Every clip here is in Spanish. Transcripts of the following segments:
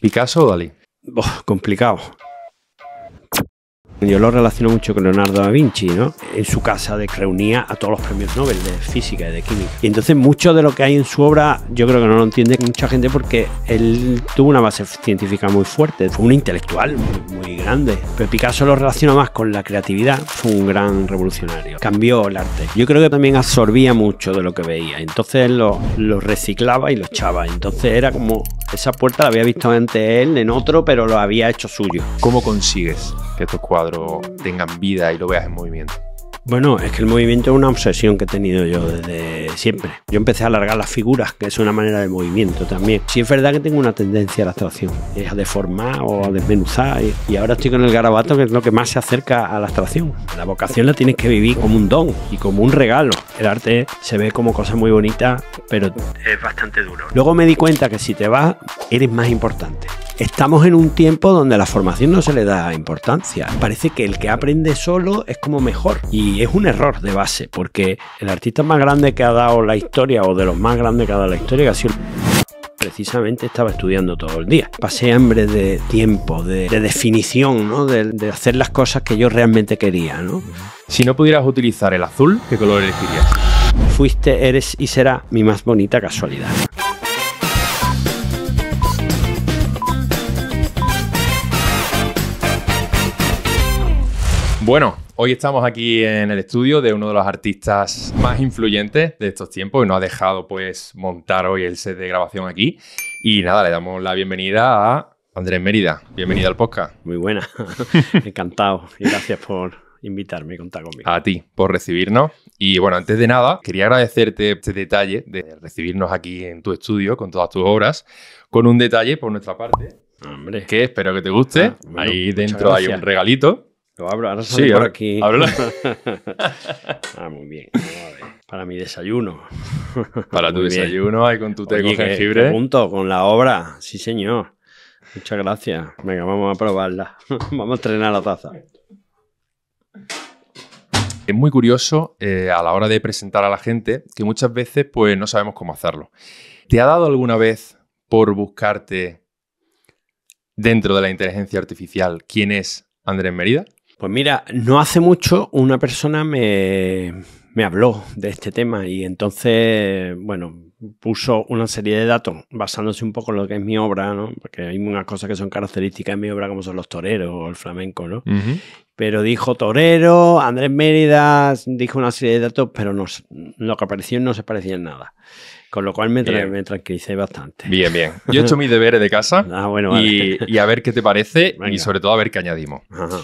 ¿Picasso o Dalí? complicado. Yo lo relaciono mucho con Leonardo da Vinci, ¿no? En su casa de, reunía a todos los premios Nobel de física y de química. Y entonces mucho de lo que hay en su obra yo creo que no lo entiende mucha gente porque él tuvo una base científica muy fuerte, fue un intelectual muy, grande. Pero Picasso lo relaciona más con la creatividad, fue un gran revolucionario, cambió el arte. Yo creo que también absorbía mucho de lo que veía, entonces lo, lo reciclaba y lo echaba. Entonces era como esa puerta la había visto antes él en otro, pero lo había hecho suyo. ¿Cómo consigues que tus cuadros tengan vida y lo veas en movimiento? Bueno, es que el movimiento es una obsesión que he tenido yo desde siempre. Yo empecé a alargar las figuras, que es una manera de movimiento también. Sí es verdad que tengo una tendencia a la abstracción, es a deformar o a desmenuzar. Y, ahora estoy con el garabato, que es lo que más se acerca a la abstracción. La vocación la tienes que vivir como un don y como un regalo. El arte se ve como cosa muy bonita, pero es bastante duro. Luego me di cuenta que si te vas, eres más importante. Estamos en un tiempo donde la formación no se le da importancia. Parece que el que aprende solo es como mejor. Y es un error de base, porque el artista más grande que ha dado la historia, o de los más grandes que ha dado la historia, ha sido precisamente estaba estudiando todo el día. Pasé hambre de tiempo, de, definición, ¿no? de, hacer las cosas que yo realmente quería. ¿no? Si no pudieras utilizar el azul, ¿qué color elegirías? Fuiste, eres y será mi más bonita casualidad. Bueno, hoy estamos aquí en el estudio de uno de los artistas más influyentes de estos tiempos y nos ha dejado pues montar hoy el set de grabación aquí. Y nada, le damos la bienvenida a Andrés Mérida. Bienvenido al podcast. Muy buena, encantado y gracias por invitarme y contar conmigo. A ti por recibirnos. Y bueno, antes de nada, quería agradecerte este detalle de recibirnos aquí en tu estudio con todas tus obras, con un detalle por nuestra parte. Que espero que te guste. Ah, Ahí dentro hay un regalito lo ahora sale sí, por aquí. ah, muy bien. Para mi desayuno. Para tu desayuno, con tu té con jengibre. Junto con la obra, sí señor. Muchas gracias. Venga, vamos a probarla. vamos a estrenar la taza. Es muy curioso eh, a la hora de presentar a la gente que muchas veces pues no sabemos cómo hacerlo. ¿Te ha dado alguna vez por buscarte dentro de la inteligencia artificial quién es Andrés Merida? Pues mira, no hace mucho una persona me, habló de este tema y entonces, bueno, puso una serie de datos basándose un poco en lo que es mi obra, ¿no? Porque hay unas cosas que son características de mi obra, como son los toreros o el flamenco, ¿no? Pero dijo torero, Andrés Mérida, dijo una serie de datos, pero no, lo que apareció no se parecía en nada. Con lo cual me, me tranquilicé bastante. Bien, bien. Yo he hecho mis deberes de casa ah, bueno, y, a ver qué te parece y sobre todo a ver qué añadimos. Ajá.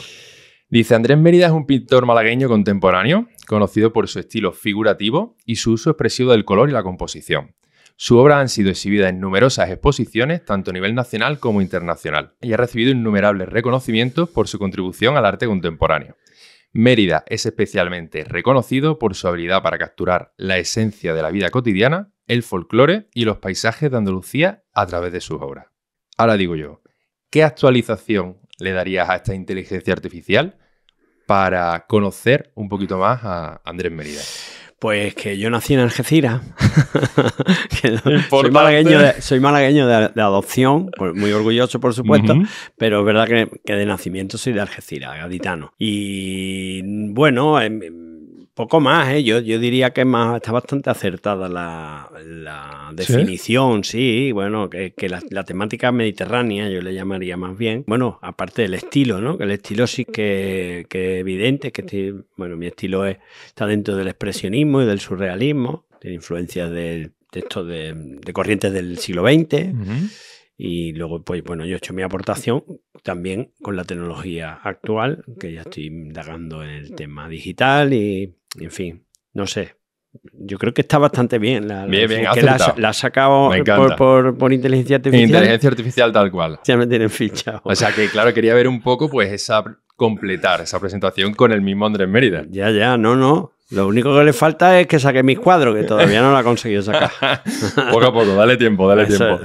Dice, Andrés Mérida es un pintor malagueño contemporáneo, conocido por su estilo figurativo y su uso expresivo del color y la composición. Sus obras han sido exhibidas en numerosas exposiciones, tanto a nivel nacional como internacional, y ha recibido innumerables reconocimientos por su contribución al arte contemporáneo. Mérida es especialmente reconocido por su habilidad para capturar la esencia de la vida cotidiana, el folclore y los paisajes de Andalucía a través de sus obras. Ahora digo yo, ¿qué actualización le darías a esta inteligencia artificial para conocer un poquito más a Andrés Mérida? Pues que yo nací en Algeciras. soy malagueño, de, adopción, muy orgulloso, por supuesto, pero es verdad que, de nacimiento soy de Algeciras, gaditano. Y bueno, em, em, poco más, ¿eh? yo, yo diría que más está bastante acertada la, definición, ¿Sí? bueno, que, la, temática mediterránea yo le llamaría más bien. Bueno, aparte del estilo, ¿no? Que el estilo sí que, es evidente, que este, bueno, mi estilo es, está dentro del expresionismo y del surrealismo, tiene influencias del texto de, corrientes del siglo XX. Y luego, pues bueno, yo he hecho mi aportación también con la tecnología actual, que ya estoy indagando en el tema digital y en fin, no sé. Yo creo que está bastante bien. La, bien, bien, sacado por, inteligencia artificial. Inteligencia artificial tal cual. Ya me tienen fichado. O sea que, claro, quería ver un poco, pues, esa completar esa presentación con el mismo Andrés Mérida. Ya, ya, no, no. Lo único que le falta es que saque mis cuadros, que todavía no lo ha conseguido sacar. poco a poco, dale tiempo, dale tiempo.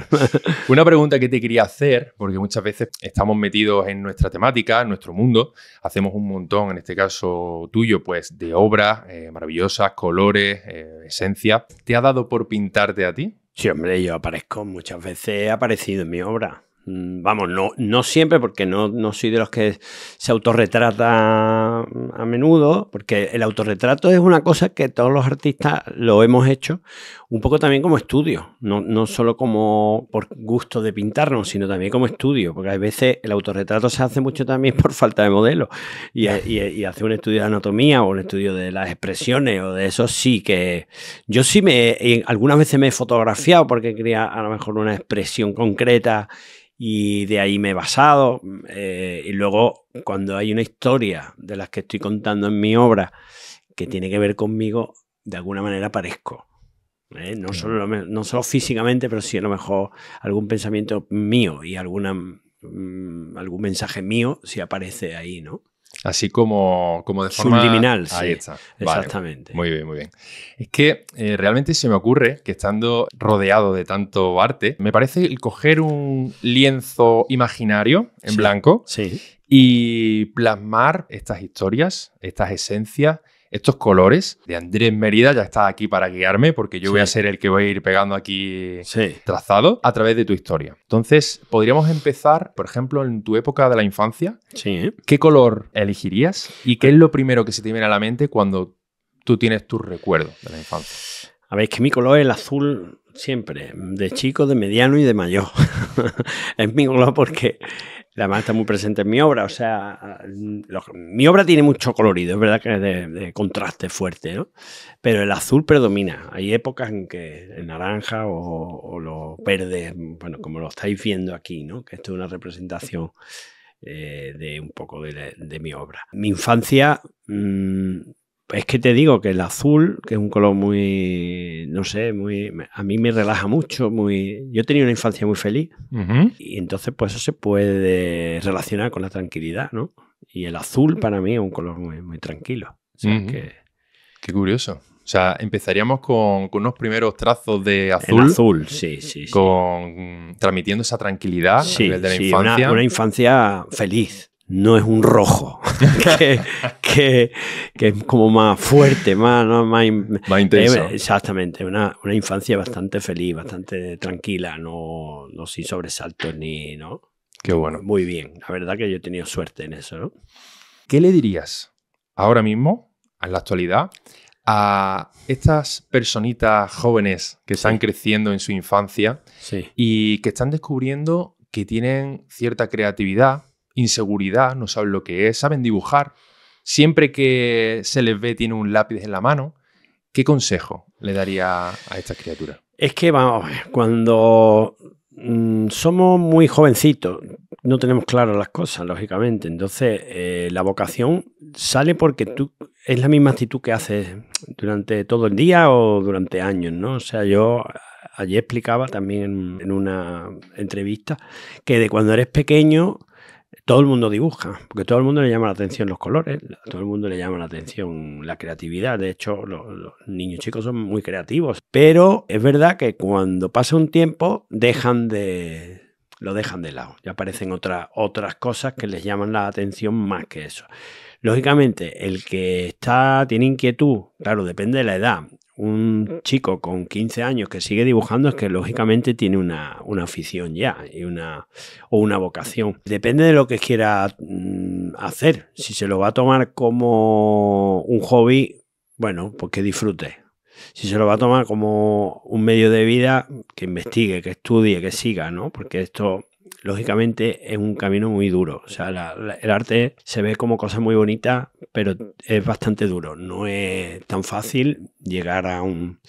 Una pregunta que te quería hacer, porque muchas veces estamos metidos en nuestra temática, en nuestro mundo, hacemos un montón, en este caso tuyo, pues de obras eh, maravillosas, colores, eh, esencias. ¿Te ha dado por pintarte a ti? Sí, hombre, yo aparezco muchas veces, he aparecido en mi obra. Mm, vamos, no, siempre, porque no, soy de los que se autorretrata a menudo, porque el autorretrato es una cosa que todos los artistas lo hemos hecho un poco también como estudio, no, no solo como por gusto de pintarnos, sino también como estudio, porque a veces el autorretrato se hace mucho también por falta de modelo y, hace un estudio de anatomía o un estudio de las expresiones o de eso sí que yo sí me, algunas veces me he fotografiado porque quería a lo mejor una expresión concreta y de ahí me he basado. Eh, y luego, cuando hay una historia de las que estoy contando en mi obra que tiene que ver conmigo, de alguna manera aparezco, ¿eh? No, solo, no solo físicamente, pero sí a lo mejor algún pensamiento mío y alguna, mm, algún mensaje mío si aparece ahí, ¿no? Así como, de forma... Subliminal, Ahí Está. Exactamente. muy bien, muy bien. Es que eh, realmente se me ocurre que estando rodeado de tanto arte, me parece el coger un lienzo imaginario en blanco sí. y plasmar estas historias, estas esencias estos colores de Andrés Mérida, ya está aquí para guiarme, porque yo voy a ser el que voy a ir pegando aquí trazado a través de tu historia. Entonces, podríamos empezar, por ejemplo, en tu época de la infancia. Sí. ¿Qué color elegirías y qué es lo primero que se te viene a la mente cuando tú tienes tus recuerdos de la infancia? A ver, es que mi color es el azul siempre, de chico, de mediano y de mayor. es mi color porque la está muy presente en mi obra, o sea, mi obra tiene mucho colorido, es verdad que es de, contraste fuerte, ¿no? Pero el azul predomina. Hay épocas en que el naranja o, lo verde, bueno, como lo estáis viendo aquí, ¿no? Que esto es una representación eh, de un poco de, mi obra. Mi infancia mm, es que te digo que el azul, que es un color muy, no sé, muy, a mí me relaja mucho, muy, yo tenía una infancia muy feliz y entonces pues eso se puede relacionar con la tranquilidad, ¿no? Y el azul para mí es un color muy, tranquilo. que... Qué curioso. O sea, empezaríamos con, unos primeros trazos de azul. azul, sí, sí. Con, transmitiendo esa tranquilidad a de la infancia. Una, una infancia feliz no es un rojo, que, que, que es como más fuerte, más, más, más intenso. Eh, exactamente, una, una, infancia bastante feliz, bastante tranquila, no, no sin sobresaltos ni, ¿no? Qué bueno. Muy bien, la verdad que yo he tenido suerte en eso, ¿Qué le dirías ahora mismo, en la actualidad, a estas personitas jóvenes que están creciendo en su infancia y que están descubriendo que tienen cierta creatividad, inseguridad, no saben lo que es, saben dibujar, siempre que se les ve tiene un lápiz en la mano, ¿qué consejo le daría a estas criaturas? Es que, vamos, cuando mm, somos muy jovencitos, no tenemos claras las cosas, lógicamente. Entonces, eh, la vocación sale porque tú es la misma actitud que haces durante todo el día o durante años, ¿no? O sea, yo ayer explicaba también en una entrevista que de cuando eres pequeño todo el mundo dibuja, porque todo el mundo le llama la atención los colores, todo el mundo le llama la atención la creatividad. De hecho, los, niños chicos son muy creativos, pero es verdad que cuando pasa un tiempo dejan de lo dejan de lado. Ya aparecen otras cosas que les llaman la atención más que eso. Lógicamente, el que está tiene inquietud, claro, depende de la edad un mm. chico con 15 años que sigue dibujando es que mm. lógicamente tiene una, una afición ya y una, o una vocación. Depende de lo que quiera mm, hacer. Si se lo va a tomar como un hobby, bueno, pues que disfrute. Si se lo va a tomar como un medio de vida, que investigue, que estudie, que siga, ¿no? Porque esto lógicamente es un camino muy duro. O sea, el arte se ve como cosa muy bonita, pero es bastante duro. No es tan fácil llegar a un...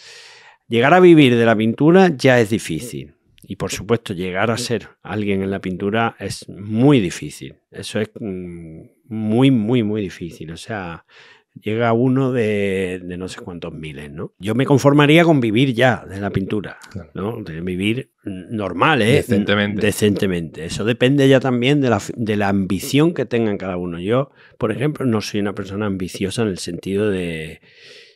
Llegar a vivir de la pintura ya es difícil. Y por supuesto, llegar a ser alguien en la pintura es muy difícil. Eso es mm, muy, muy, muy difícil. O sea, llega uno de, no sé cuántos miles, ¿no? Yo me conformaría con vivir ya de la pintura, ¿no? De vivir normal, ¿eh? Decentemente. Decentemente. Eso depende ya también de la, ambición que tengan cada uno. Yo, por ejemplo, no soy una persona ambiciosa en el sentido de...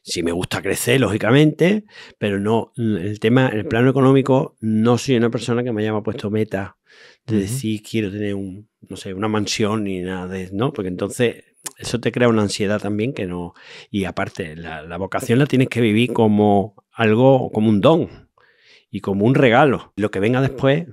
Si me gusta crecer, lógicamente, pero no, el tema, el plano económico, no soy una persona que me haya puesto meta de decir quiero tener un, no sé, una mansión ni nada de, ¿no? Porque entonces eso te crea una ansiedad también que no... Y aparte, la, vocación la tienes que vivir como algo, como un don y como un regalo. Lo que venga después,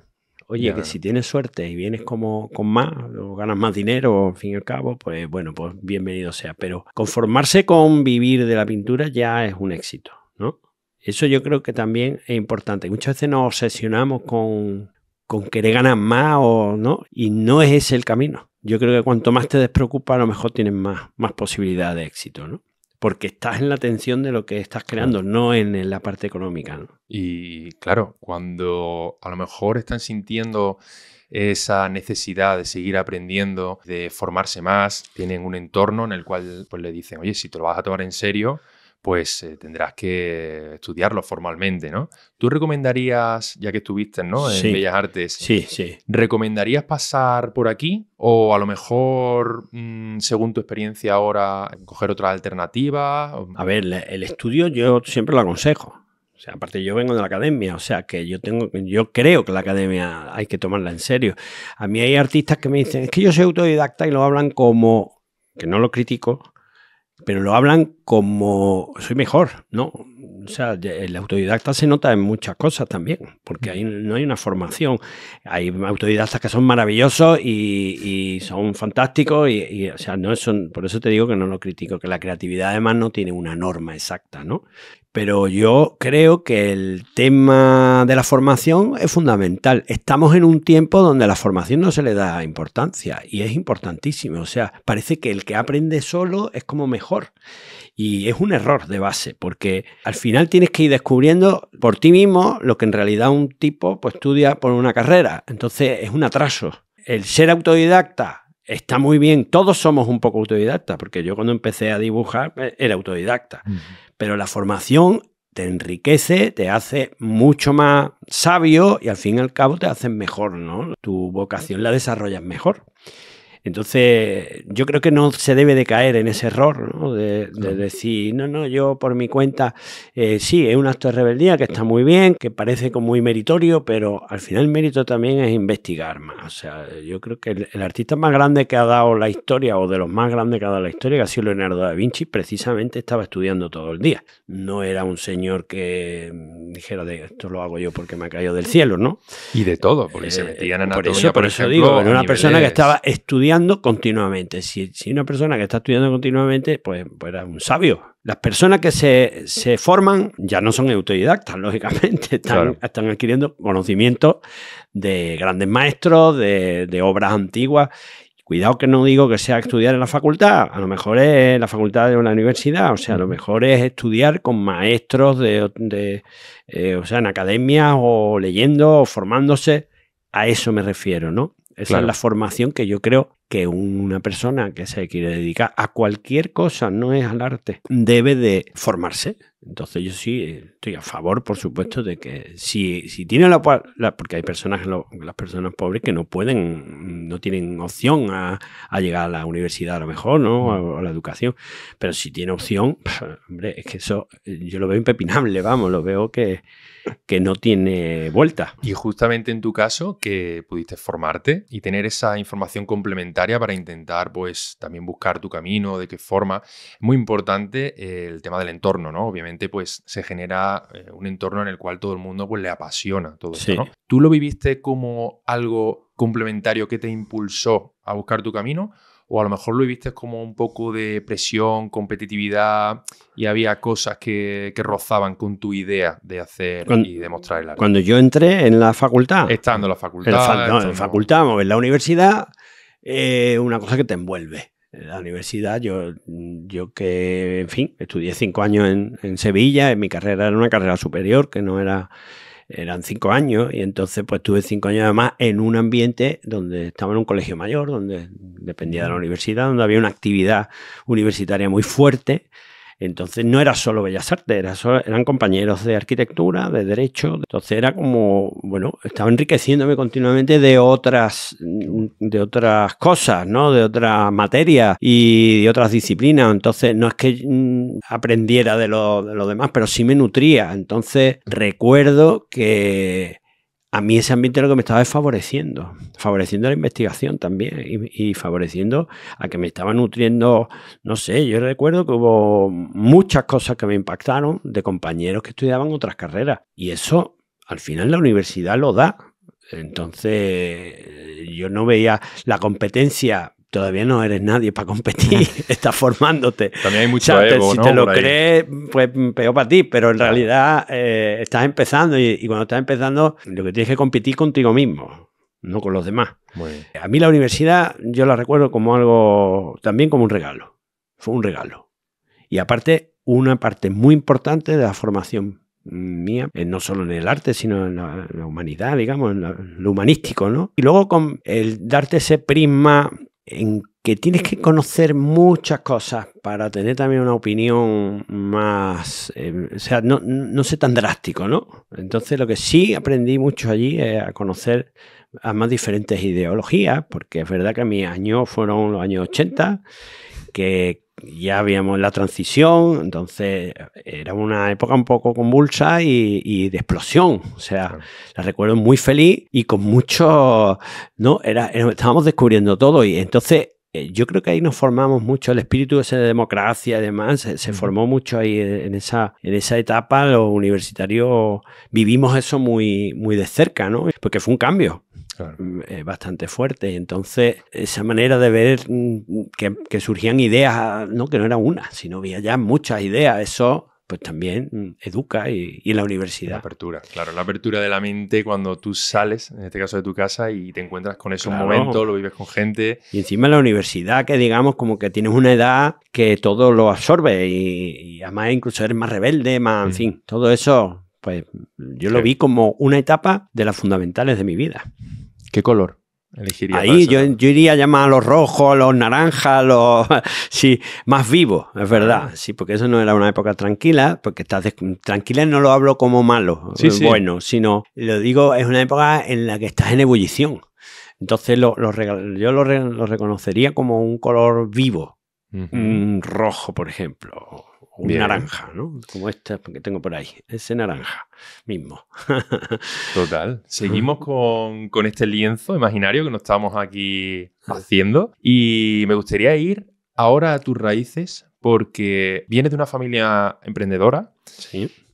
oye, que si tienes suerte y vienes como con más, o ganas más dinero, al fin y al cabo, pues bueno, pues bienvenido sea. Pero conformarse con vivir de la pintura ya es un éxito, ¿no? Eso yo creo que también es importante. Muchas veces nos obsesionamos con, con querer ganar más o no, y no es ese el camino yo creo que cuanto más eh, te despreocupa, a lo mejor tienes más, posibilidad de éxito, ¿no? Porque estás en la atención de lo que estás creando, no en, en la parte económica. ¿no? Y claro, cuando a lo mejor están sintiendo esa necesidad de seguir aprendiendo, de formarse más, tienen un entorno en el cual pues, le dicen, oye, si te lo vas a tomar en serio, pues eh, tendrás que estudiarlo formalmente, ¿no? ¿Tú recomendarías, ya que estuviste ¿no? en Bellas Artes, sí, sí. ¿recomendarías pasar por aquí? ¿O a lo mejor, mm, según tu experiencia ahora, coger otra alternativa? A ver, el estudio yo siempre lo aconsejo. O sea, aparte yo vengo de la academia, o sea que yo tengo, yo creo que la academia hay que tomarla en serio. A mí hay artistas que me dicen, es que yo soy autodidacta y lo hablan como, que no lo critico, pero lo hablan como soy mejor, ¿no? O sea, el autodidacta se nota en muchas cosas también, porque ahí no hay una formación. Hay autodidactas que son maravillosos y, son fantásticos, y, o sea, no son, por eso te digo que no lo critico, que la creatividad además no tiene una norma exacta, ¿no? Pero yo creo que el tema de la formación es fundamental. Estamos en un tiempo donde la formación no se le da importancia y es importantísimo. O sea, parece que el que aprende solo es como mejor. Y es un error de base, porque al final tienes que ir descubriendo por ti mismo lo que en realidad un tipo pues, estudia por una carrera. Entonces es un atraso. El ser autodidacta está muy bien, todos somos un poco autodidacta porque yo cuando empecé a dibujar eh, era autodidacta, pero la formación te enriquece, te hace mucho más sabio y al fin y al cabo te hace mejor, ¿no? Tu vocación la desarrollas mejor. Entonces, yo creo que no se debe de caer en ese error, De, decir, no, no, yo por mi cuenta, eh, sí, es un acto de rebeldía que está muy bien, que parece como muy meritorio, pero al final el mérito también es investigar más. O sea, yo creo que el, artista más grande que ha dado la historia, o de los más grandes que ha dado la historia, que ha sido Leonardo da Vinci, precisamente estaba estudiando todo el día. No era un señor que mm, dijera, de esto lo hago yo porque me ha caído del cielo, ¿no? Y de todo, porque se eh, metían en por eso, por, eso digo, una persona que estaba estudiando continuamente. Si, una persona que está estudiando continuamente, pues, pues era un sabio. Las personas que se, forman ya no son autodidactas, lógicamente, están, adquiriendo conocimiento de grandes maestros, de, obras antiguas. Cuidado que no digo que sea estudiar en la facultad, a lo mejor es la facultad de la universidad, o sea, a lo mejor es estudiar con maestros de, eh, o sea, en academias o leyendo o formándose, a eso me refiero, ¿no? Esa es la formación que yo creo que una persona que se quiere dedicar a cualquier cosa, no es al arte, debe de formarse, entonces yo sí eh, estoy a favor, por supuesto, de que si, si tiene la, Porque hay personas, las personas pobres que no pueden, no tienen opción a, llegar a la universidad a lo mejor, ¿no? A, a, la educación. Pero si tiene opción, pues, hombre, es que eso eh, yo lo veo impepinable, vamos, lo veo que, que no tiene vuelta. Y justamente en tu caso, que pudiste formarte y tener esa información complementaria para intentar, pues, también buscar tu camino, de qué forma. Es muy importante eh, el tema del entorno, ¿no? Obviamente pues se genera eh, un entorno en el cual todo el mundo pues le apasiona todo esto, ¿Tú lo viviste como algo complementario que te impulsó a buscar tu camino? o a lo mejor lo viviste como un poco de presión, competitividad y había cosas que, que rozaban con tu idea de hacer y demostrar el arte. Cuando yo entré en la facultad. Estando en la facultad. En la, no, en la universidad, eh, una cosa que te envuelve la universidad, yo, yo que, en fin, estudié cinco años en, en Sevilla, en mi carrera era una carrera superior, que no era, eran cinco años, y entonces pues tuve cinco años más en un ambiente donde estaba en un colegio mayor, donde dependía de la universidad, donde había una actividad universitaria muy fuerte, entonces no era solo Bellas Artes, eran compañeros de arquitectura, de derecho. Entonces era como, bueno, estaba enriqueciéndome continuamente de otras, de otras cosas, ¿no? De otras materias y de otras disciplinas. Entonces no es que mm, aprendiera de lo, de lo demás, pero sí me nutría. Entonces recuerdo que a mí ese ambiente lo que me estaba favoreciendo, favoreciendo la investigación también y, favoreciendo a que me estaba nutriendo, no sé, yo recuerdo que hubo muchas cosas que me impactaron de compañeros que estudiaban otras carreras y eso al final la universidad lo da. Entonces yo no veía la competencia todavía no eres nadie para competir, estás formándote. También hay mucha Si te lo crees, pues peor para ti, pero en realidad eh, estás empezando y, cuando estás empezando, lo que tienes que competir contigo mismo, no con los demás. A mí la universidad yo la recuerdo como algo, también como un regalo, fue un regalo. Y aparte, una parte muy importante de la formación mía, eh, no solo en el arte, sino en la, humanidad, digamos, lo humanístico, ¿no? Y luego con el darte ese prisma en que tienes que conocer muchas cosas para tener también una opinión más, em, o sea, no, sé tan drástico, ¿no? Entonces lo que sí aprendí mucho allí es a conocer a más diferentes ideologías, porque es verdad que mi año fueron los años 80 que ya habíamos la transición, entonces era una época un poco convulsa y, de explosión, o sea, la recuerdo muy feliz y con mucho, ¿no? Era, estábamos descubriendo todo y entonces eh, yo creo que ahí nos formamos mucho, el espíritu de de democracia además se, formó mucho ahí en esa, en esa etapa, los universitarios vivimos eso muy, muy de cerca, ¿no? Porque fue un cambio, Claro. Mm, bastante fuerte. Entonces, esa manera de ver mm, que, surgían ideas, ¿no? que no era una, sino había ya muchas ideas, eso pues también mm, educa y, la universidad. La apertura, claro, la apertura de la mente cuando tú sales, en este caso de tu casa, y te encuentras con esos momentos, lo vives con gente. Y encima la universidad, que digamos como que tienes una edad que todo lo absorbe y, además incluso eres más rebelde, más, en fin, todo eso pues yo lo vi como una etapa de las fundamentales de mi vida. ¿Qué color? Elegiría Ahí yo, iría a llamar a los rojos, a los naranjas, a los sí, más vivos, es verdad. Ah. Sí, porque eso no era una época tranquila, porque estás tranquila tranquila no lo hablo como malo, sí, bueno, sino lo digo, es una época en la que estás en ebullición. Entonces lo, yo lo, reconocería como un color vivo, un rojo, por ejemplo, un naranja, ¿no? Como esta que tengo por ahí, ese naranja mismo. Total. Seguimos con, con, este lienzo imaginario que nos estamos aquí ah. haciendo y me gustaría ir ahora a tus raíces porque vienes de una familia emprendedora,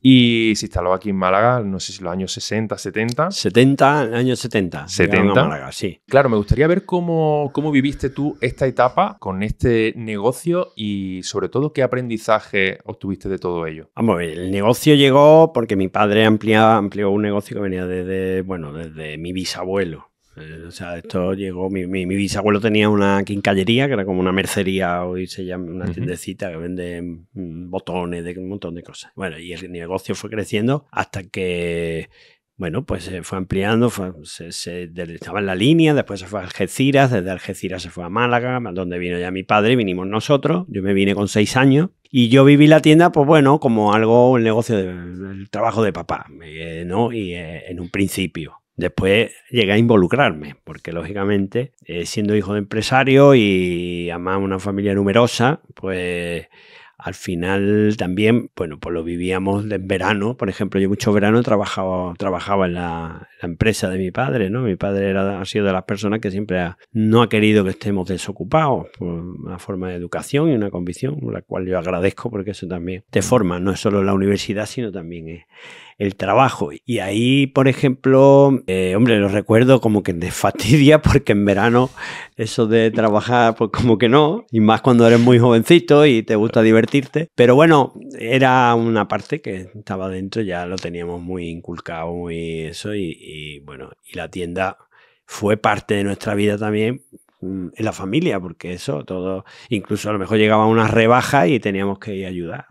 y se instaló aquí en Málaga, no sé si los años 60, 70. 70, años 70. 70. Málaga, sí. Claro, me gustaría ver cómo, viviste tú esta etapa con este negocio y sobre todo qué aprendizaje obtuviste de todo ello. Vamos el negocio llegó porque mi padre ampliaba, amplió un negocio que venía desde, bueno, desde mi bisabuelo. Eh, o sea, esto llegó, mi, bisabuelo tenía una quincallería, que era como una mercería, hoy se llama una tiendecita que vende mm, botones de un montón de cosas. Bueno, y el negocio fue creciendo hasta que bueno, pues se fue ampliando, se, estaba en la línea, después se fue a Algeciras, desde Algeciras se fue a Málaga, donde vino ya mi padre, vinimos nosotros, yo me vine con seis años y yo viví la tienda, pues bueno, como algo, el negocio, el trabajo de papá, eh, ¿no? Y eh, en un principio. Después llegué a involucrarme, porque lógicamente, eh, siendo hijo de empresario y además una familia numerosa, pues al final también, bueno, pues lo vivíamos de verano. Por ejemplo, yo mucho verano trabajaba, trabajaba en la, empresa de mi padre, ¿no? Mi padre ha sido de las personas que siempre no ha querido que estemos desocupados por una forma de educación y una convicción, la cual yo agradezco porque eso también te forma, no es solo la universidad, sino también el trabajo. Y ahí, por ejemplo, eh, hombre, lo recuerdo como que me fatidia porque en verano eso de trabajar, pues como que no, y más cuando eres muy jovencito y te gusta divertirte. Pero bueno, era una parte que estaba dentro, ya lo teníamos muy inculcado, y eso, y, bueno, y la tienda fue parte de nuestra vida también, mm, en la familia, porque eso, todo, incluso a lo mejor llegaba una rebaja y teníamos que ir a ayudar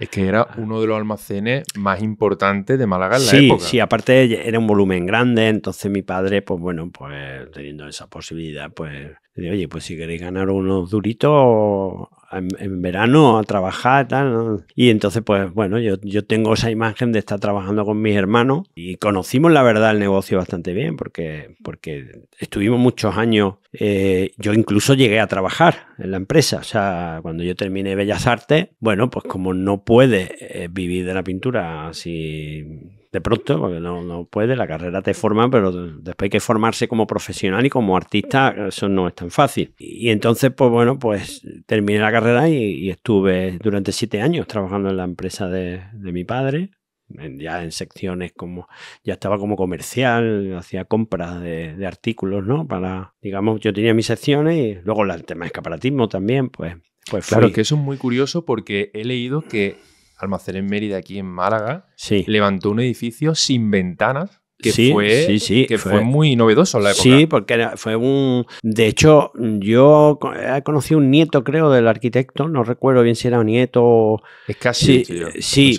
es que era uno de los almacenes más importantes de Málaga en la época. Sí, aparte era un volumen grande, entonces mi padre, pues bueno, pues teniendo esa posibilidad, pues oye, pues si queréis ganar unos duritos, en, verano a trabajar, tal. Y entonces, pues bueno, yo, tengo esa imagen de estar trabajando con mis hermanos y conocimos la verdad el negocio bastante bien porque, porque estuvimos muchos años, eh, yo incluso llegué a trabajar en la empresa, o sea, cuando yo terminé Bellas Artes, bueno, pues como no puede eh, vivir de la pintura así de pronto, porque no, no puede, la carrera te forma, pero después hay que formarse como profesional y como artista, eso no es tan fácil. Y entonces, pues bueno, pues terminé la carrera y, estuve durante siete años trabajando en la empresa de, mi padre, ya en secciones como ya estaba como comercial, hacía compras de, artículos, ¿no? Para, digamos, yo tenía mis secciones y luego el tema escaparatismo también, pues. pues claro, que eso es muy curioso porque he leído que almacén en Mérida, aquí en Málaga, levantó un edificio sin ventanas que, fue, que fue, muy novedoso la época. Sí, porque fue un... De hecho, yo eh, conocí un nieto, creo, del arquitecto, no recuerdo bien si era un nieto o... Es casi, sí, sí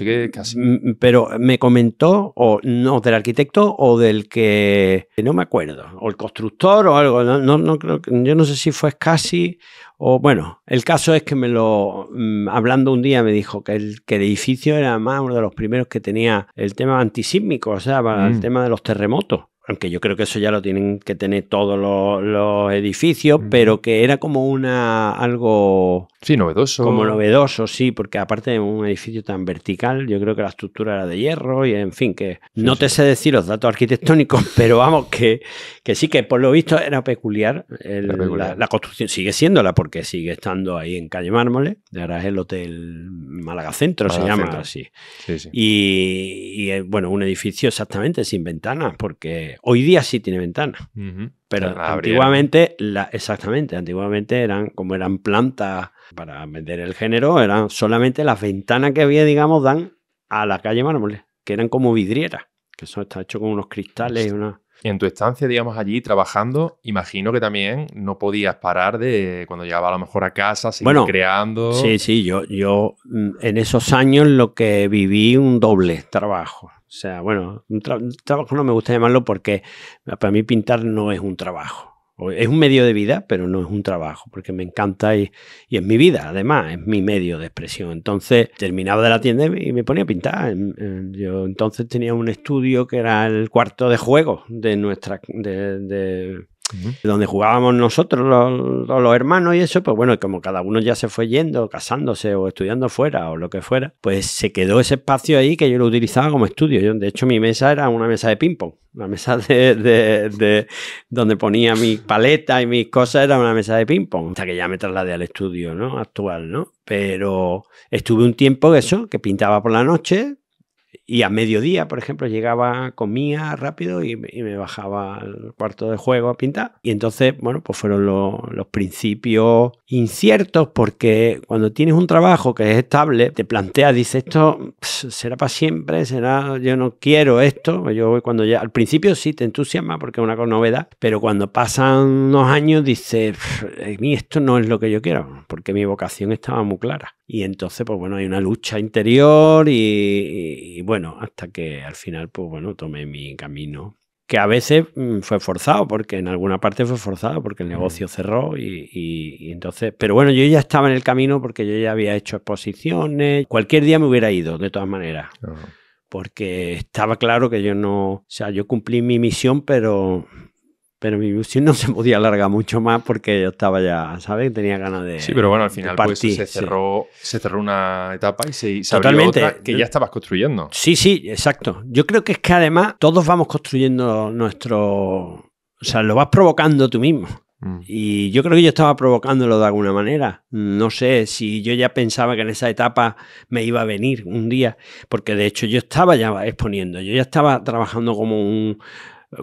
pero me comentó, o no, del arquitecto o del que... No me acuerdo, o el constructor o algo, yo no sé si fue casi o bueno, el caso es que me lo, mm, hablando un día me dijo que el, que el edificio era más uno de los primeros que tenía el tema antisísmico, o sea, el mm. tema de los terremotos aunque yo creo que eso ya lo tienen que tener todos los, edificios, pero que era como una algo... Sí, novedoso. Como novedoso, sí, porque aparte de un edificio tan vertical, yo creo que la estructura era de hierro y en fin, que no te sé decir los datos arquitectónicos, pero vamos, que, que sí, que por lo visto era peculiar, La, construcción, sigue siéndola porque sigue estando ahí en Calle Mármoles, ahora es el Hotel Málaga Centro, se llama así. y, y eh, bueno, un edificio exactamente sin ventanas, porque hoy día sí tiene ventanas, pero antiguamente, exactamente, antiguamente eran como eran plantas para vender el género, eran solamente las ventanas que había, digamos, dan a la calle Mármoles, que eran como vidrieras, que eso está hecho con unos cristales y una... en tu estancia, digamos, allí trabajando, imagino que también no podías parar de cuando llegaba a lo mejor a casa, seguir bueno, creando. Sí, sí, yo, yo mm, en esos años lo que viví un doble trabajo. O sea, bueno, un trabajo no me gusta llamarlo porque para mí pintar no es un trabajo. Es un medio de vida, pero no es un trabajo, porque me encanta y, es mi vida, además, es mi medio de expresión. Entonces terminaba de la tienda y me ponía a pintar. Yo entonces tenía un estudio que era el cuarto de juego de nuestra, de donde jugábamos nosotros, los, hermanos y eso, pues bueno, como cada uno ya se fue yendo, casándose o estudiando fuera o lo que fuera, pues se quedó ese espacio ahí que yo lo utilizaba como estudio. de hecho, mi mesa era una mesa de ping-pong, la mesa de, donde ponía mi paleta y mis cosas, era una mesa de ping-pong, hasta que ya me trasladé al estudio ¿no? actual, ¿no? Pero estuve un tiempo eso, que pintaba por la noche, y a mediodía, por ejemplo, llegaba, comía rápido y, me bajaba al cuarto de juego a pintar. Y entonces, bueno, pues fueron los principios inciertos porque cuando tienes un trabajo que es estable, te planteas, dices, esto será para siempre, será, yo no quiero esto, yo cuando ya, al principio sí te entusiasma porque es una novedad, pero cuando pasan unos años dices, a esto no es lo que yo quiero, porque mi vocación estaba muy clara. Y entonces, pues bueno, hay una lucha interior y, y bueno, hasta que al final, pues bueno, tomé mi camino que a veces mm, fue forzado, porque en alguna parte fue forzado, porque el mm. negocio cerró y, entonces... Pero bueno, yo ya estaba en el camino porque yo ya había hecho exposiciones, cualquier día me hubiera ido, de todas maneras, porque estaba claro que yo no... O sea, yo cumplí mi misión, pero pero mi ilusión no se podía alargar mucho más porque yo estaba ya, ¿sabes? Tenía ganas de. Sí, pero bueno, al final pues, se, cerró, se cerró una etapa y se, se que ya estabas construyendo. Sí, sí, exacto. Yo creo que es que además todos vamos construyendo nuestro. O sea, lo vas provocando tú mismo. Mm. Y yo creo que yo estaba provocándolo de alguna manera. No sé si yo ya pensaba que en esa etapa me iba a venir un día, porque de hecho yo estaba ya exponiendo, yo ya estaba trabajando como un,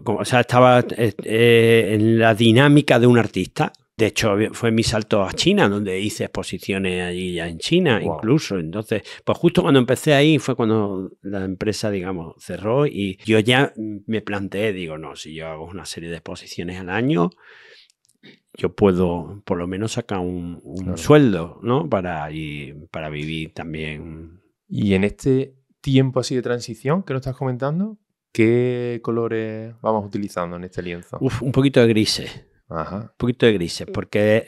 o sea, estaba eh, eh, en la dinámica de un artista. De hecho, fue mi salto a China, donde hice exposiciones allí ya en China, incluso. Entonces, pues justo cuando empecé ahí fue cuando la empresa, digamos, cerró y yo ya me planteé, digo, no, si yo hago una serie de exposiciones al año, yo puedo por lo menos sacar un, sueldo, ¿no? Para, para vivir también. Y en este tiempo así de transición que nos estás comentando, ¿Qué colores vamos utilizando en este lienzo? un poquito de grises. Ajá. Un poquito de grises, porque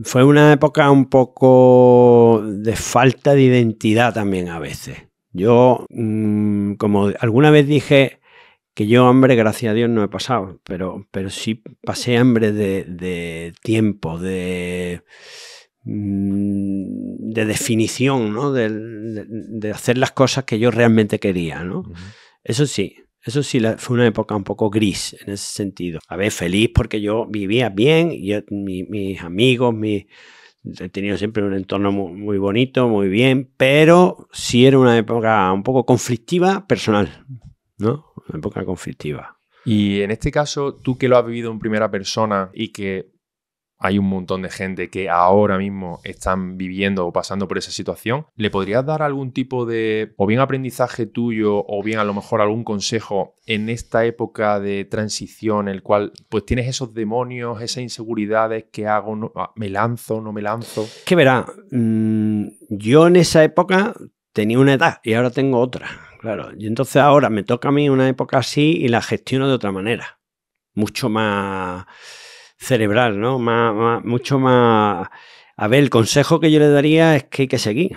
fue una época un poco de falta de identidad también a veces. Yo, mm, como alguna vez dije, que yo hambre, gracias a Dios, no he pasado, pero, pero sí pasé hambre de, tiempo, de, mm, de definición, De, hacer las cosas que yo realmente quería. ¿no? Eso sí, eso sí fue una época un poco gris en ese sentido. A ver, feliz porque yo vivía bien, mis amigos, he tenido siempre un entorno muy, muy, bonito, muy bien, pero sí era una época un poco conflictiva personal, ¿no? Una época conflictiva. Y en este caso, tú que lo has vivido en primera persona y que hay un montón de gente que ahora mismo están viviendo o pasando por esa situación. ¿Le podrías dar algún tipo de, o bien aprendizaje tuyo, o bien a lo mejor algún consejo en esta época de transición, en el cual pues tienes esos demonios, esas inseguridades que hago, ah, me lanzo, no me lanzo? Que verá, mm, yo en esa época tenía una edad y ahora tengo otra. Claro, y entonces ahora me toca a mí una época así y la gestiono de otra manera. Mucho más cerebral, ¿no? mucho más... A ver, el consejo que yo le daría es que hay que seguir.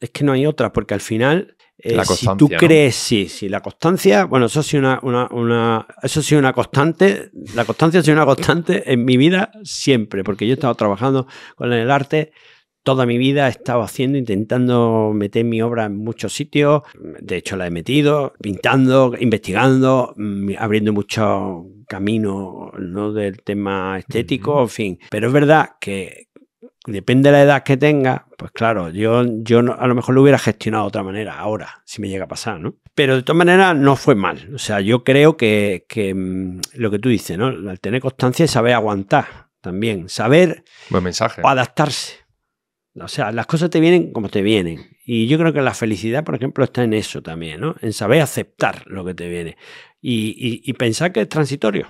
Es que no hay otra, porque al final, eh, si tú crees, sí, la constancia, bueno, eso ha una, una, eso una constante, la constancia ha sido una constante en mi vida siempre, porque yo he estado trabajando con el arte toda mi vida he estado haciendo, intentando meter mi obra en muchos sitios. De hecho, la he metido, pintando, investigando, mm, abriendo muchos camino ¿no? del tema estético, en fin. Pero es verdad que depende de la edad que tenga, pues claro, yo, yo a lo mejor lo hubiera gestionado de otra manera ahora, si me llega a pasar, ¿no? Pero de todas maneras no fue mal. O sea, yo creo que, que mm, lo que tú dices, ¿no? Al tener constancia y saber aguantar también, saber Buen mensaje. adaptarse. O sea, las cosas te vienen como te vienen. Y yo creo que la felicidad, por ejemplo, está en eso también, ¿no? En saber aceptar lo que te viene y, pensar que es transitorio,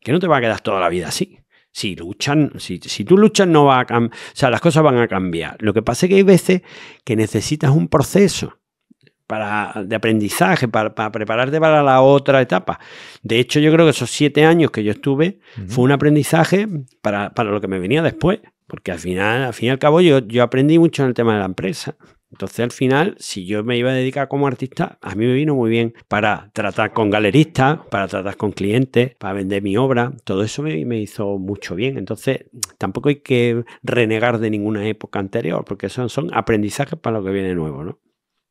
que no te va a quedar toda la vida así. Si luchan, si, tú luchas no va o sea, las cosas van a cambiar. Lo que pasa es que hay veces que necesitas un proceso de aprendizaje, para, prepararte para la otra etapa. De hecho, yo creo que esos siete años que yo estuve fue un aprendizaje para, lo que me venía después, porque al final, al fin y al cabo, yo aprendí mucho en el tema de la empresa. Entonces al final, si yo me iba a dedicar como artista, a mí me vino muy bien para tratar con galeristas, para tratar con clientes, para vender mi obra, todo eso me, hizo mucho bien. Entonces tampoco hay que renegar de ninguna época anterior, porque son, son aprendizajes para lo que viene nuevo, ¿no?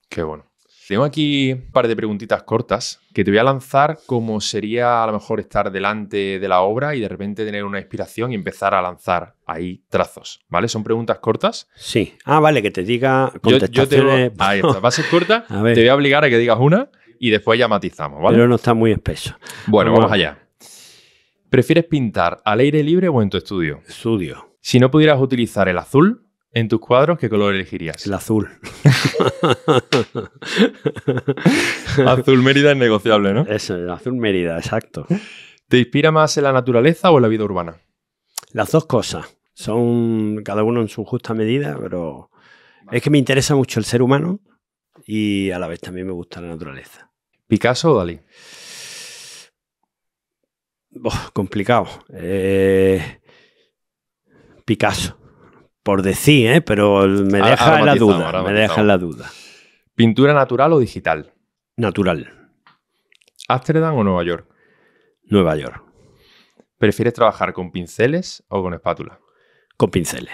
Qué bueno. Tengo aquí un par de preguntitas cortas que te voy a lanzar como sería a lo mejor estar delante de la obra y de repente tener una inspiración y empezar a lanzar ahí trazos, ¿vale? Son preguntas cortas. Sí. Ah, vale, que te diga contestaciones. Yo, te... Ahí está, a ser corta. Te voy a obligar a que digas una y después ya matizamos, ¿vale? Pero no está muy espeso. Bueno, vamos allá. ¿Prefieres pintar al aire libre o en tu estudio? Estudio. Si no pudieras utilizar el azul, en tus cuadros, ¿qué color elegirías? El azul. azul Mérida es negociable, ¿no? Eso, el azul Mérida, exacto. ¿Te inspira más en la naturaleza o en la vida urbana? Las dos cosas. Son cada uno en su justa medida, pero es que me interesa mucho el ser humano y a la vez también me gusta la naturaleza. ¿Picasso o Dalí? complicado. Eh, Picasso. Por decir, ¿eh? pero me deja la duda. Me deja la duda. ¿Pintura natural o digital? Natural. ¿Ámsterdam o Nueva York? Nueva York. ¿Prefieres trabajar con pinceles o con espátula? Con pinceles.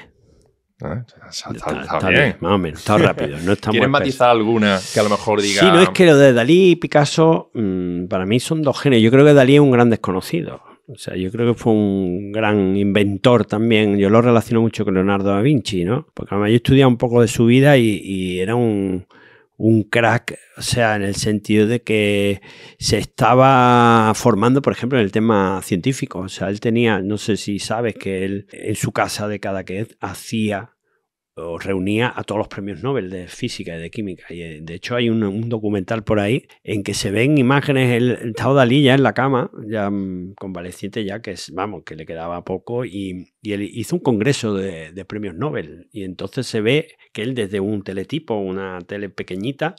Ah, está, bien. Más o menos, está rápido. ¿Quieres matizar alguna que a lo mejor diga...? Sí, no, es que lo de Dalí y Picasso, mm, para mí son dos genes. Yo creo que Dalí es un gran desconocido. O sea, yo creo que fue un gran inventor también. Yo lo relaciono mucho con Leonardo da Vinci, ¿no? Porque además yo estudiaba un poco de su vida y, era un, un crack, o sea, en el sentido de que se estaba formando, por ejemplo, en el tema científico. O sea, él tenía, no sé si sabes, que él en su casa de cada que hacía reunía a todos los premios Nobel de física y de química. Y eh, de hecho hay un, documental por ahí en que se ven imágenes, el, estaba Dalí ya en la cama, ya mm, convaleciente ya, que es, vamos, que le quedaba poco, y, él hizo un congreso de, premios Nobel. Y entonces se ve que él desde un teletipo, una tele pequeñita,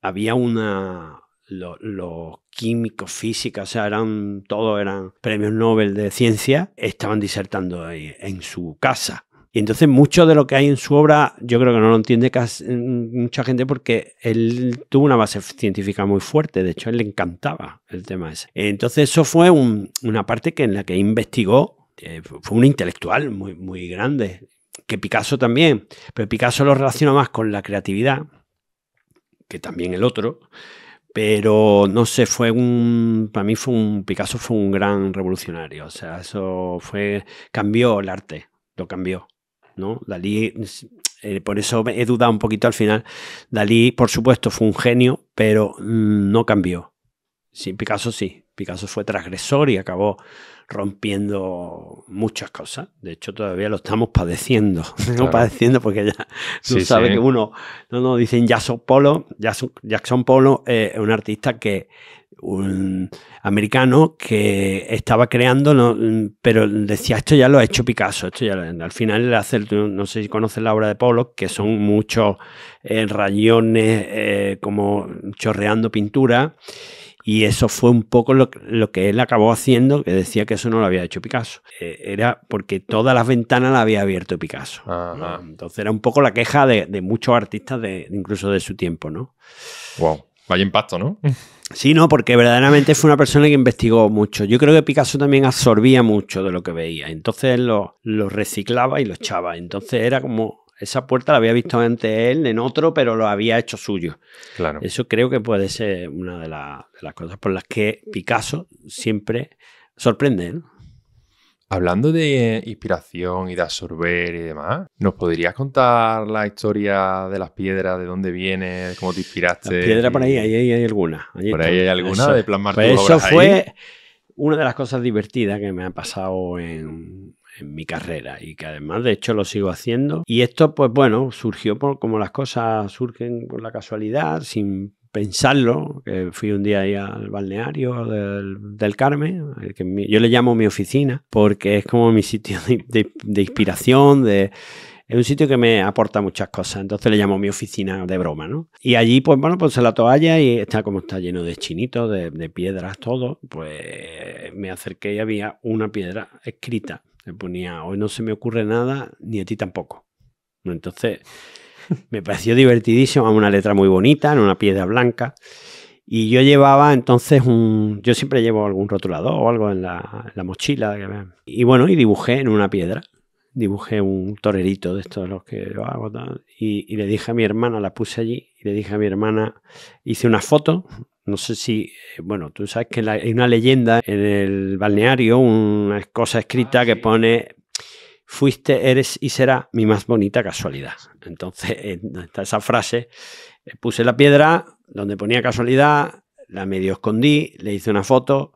había una... Los químicos, física, o sea, eran, todos eran premios Nobel de ciencia, estaban disertando en su casa y entonces mucho de lo que hay en su obra yo creo que no lo entiende mm, mucha gente porque él tuvo una base científica muy fuerte, de hecho él le encantaba el tema ese. Entonces eso fue una parte que en la que investigó, fue un intelectual muy, muy grande, que Picasso también, pero Picasso lo relaciona más con la creatividad, que también el otro, pero no sé, fue un, para mí fue un, Picasso fue un gran revolucionario, o sea, eso fue, cambió el arte, lo cambió. Dalí, eh, por eso he dudado un poquito al final. Dalí, por supuesto, fue un genio, pero mm, no cambió. Sí, Picasso sí. Picasso fue transgresor y acabó rompiendo muchas cosas. De hecho, todavía lo estamos padeciendo. No padeciendo porque ya tú que uno, no, no, dicen Jackson Polo, Jackson, Polo eh, es un artista que, un americano que estaba creando, mm, pero decía, esto ya lo ha hecho Picasso, esto ya al final le hace, no sé si conoces la obra de Polo, que son muchos eh, rayones eh, como chorreando pintura. Y eso fue un poco lo, que él acabó haciendo, que decía que eso no lo había hecho Picasso. Eh, era porque todas las ventanas las había abierto Picasso. Entonces era un poco la queja de, muchos artistas, de, incluso de su tiempo, ¿no? Wow. Vaya impacto, ¿no? Sí, no, porque verdaderamente fue una persona que investigó mucho. Yo creo que Picasso también absorbía mucho de lo que veía. Entonces lo reciclaba y lo echaba. Entonces era como esa puerta la había visto antes él en otro, pero lo había hecho suyo. Claro. Eso creo que puede ser una de, las cosas por las que Picasso siempre sorprende. Hablando de inspiración y de absorber y demás, ¿nos podrías contar la historia de las piedras, de dónde vienes? cómo te inspiraste? Las piedras por ahí, hay alguna. por ahí hay alguna eso. de plasmar pues Eso fue una de las cosas divertidas que me ha pasado en, en mi carrera y que además de hecho lo sigo haciendo. Y esto pues bueno, surgió como las cosas surgen por la casualidad, sin pensarlo, fui un día ahí al balneario del, del Carmen, que yo le llamo mi oficina, porque es como mi sitio de, inspiración, de es un sitio que me aporta muchas cosas, entonces le llamo mi oficina de broma, ¿no? Y allí, pues bueno, pues la toalla y está como está lleno de chinitos, de, de, piedras, todo, pues me acerqué y había una piedra escrita ponía, hoy no se me ocurre nada, ni a ti tampoco. Entonces, me pareció divertidísimo, una letra muy bonita, en una piedra blanca. Y yo llevaba entonces un. Yo siempre llevo algún rotulador o algo en la, mochila. Y bueno, y dibujé en una piedra. Dibujé un torerito de estos los que lo hago. Y, y, le dije a mi hermana, la puse allí. Y le dije a mi hermana, hice una foto no sé si, eh, bueno, tú sabes que la, hay una leyenda en el balneario, una cosa escrita ah, que pone, fuiste, eres y será mi más bonita casualidad. Entonces, está esa frase, eh, puse la piedra donde ponía casualidad, la medio escondí, le hice una foto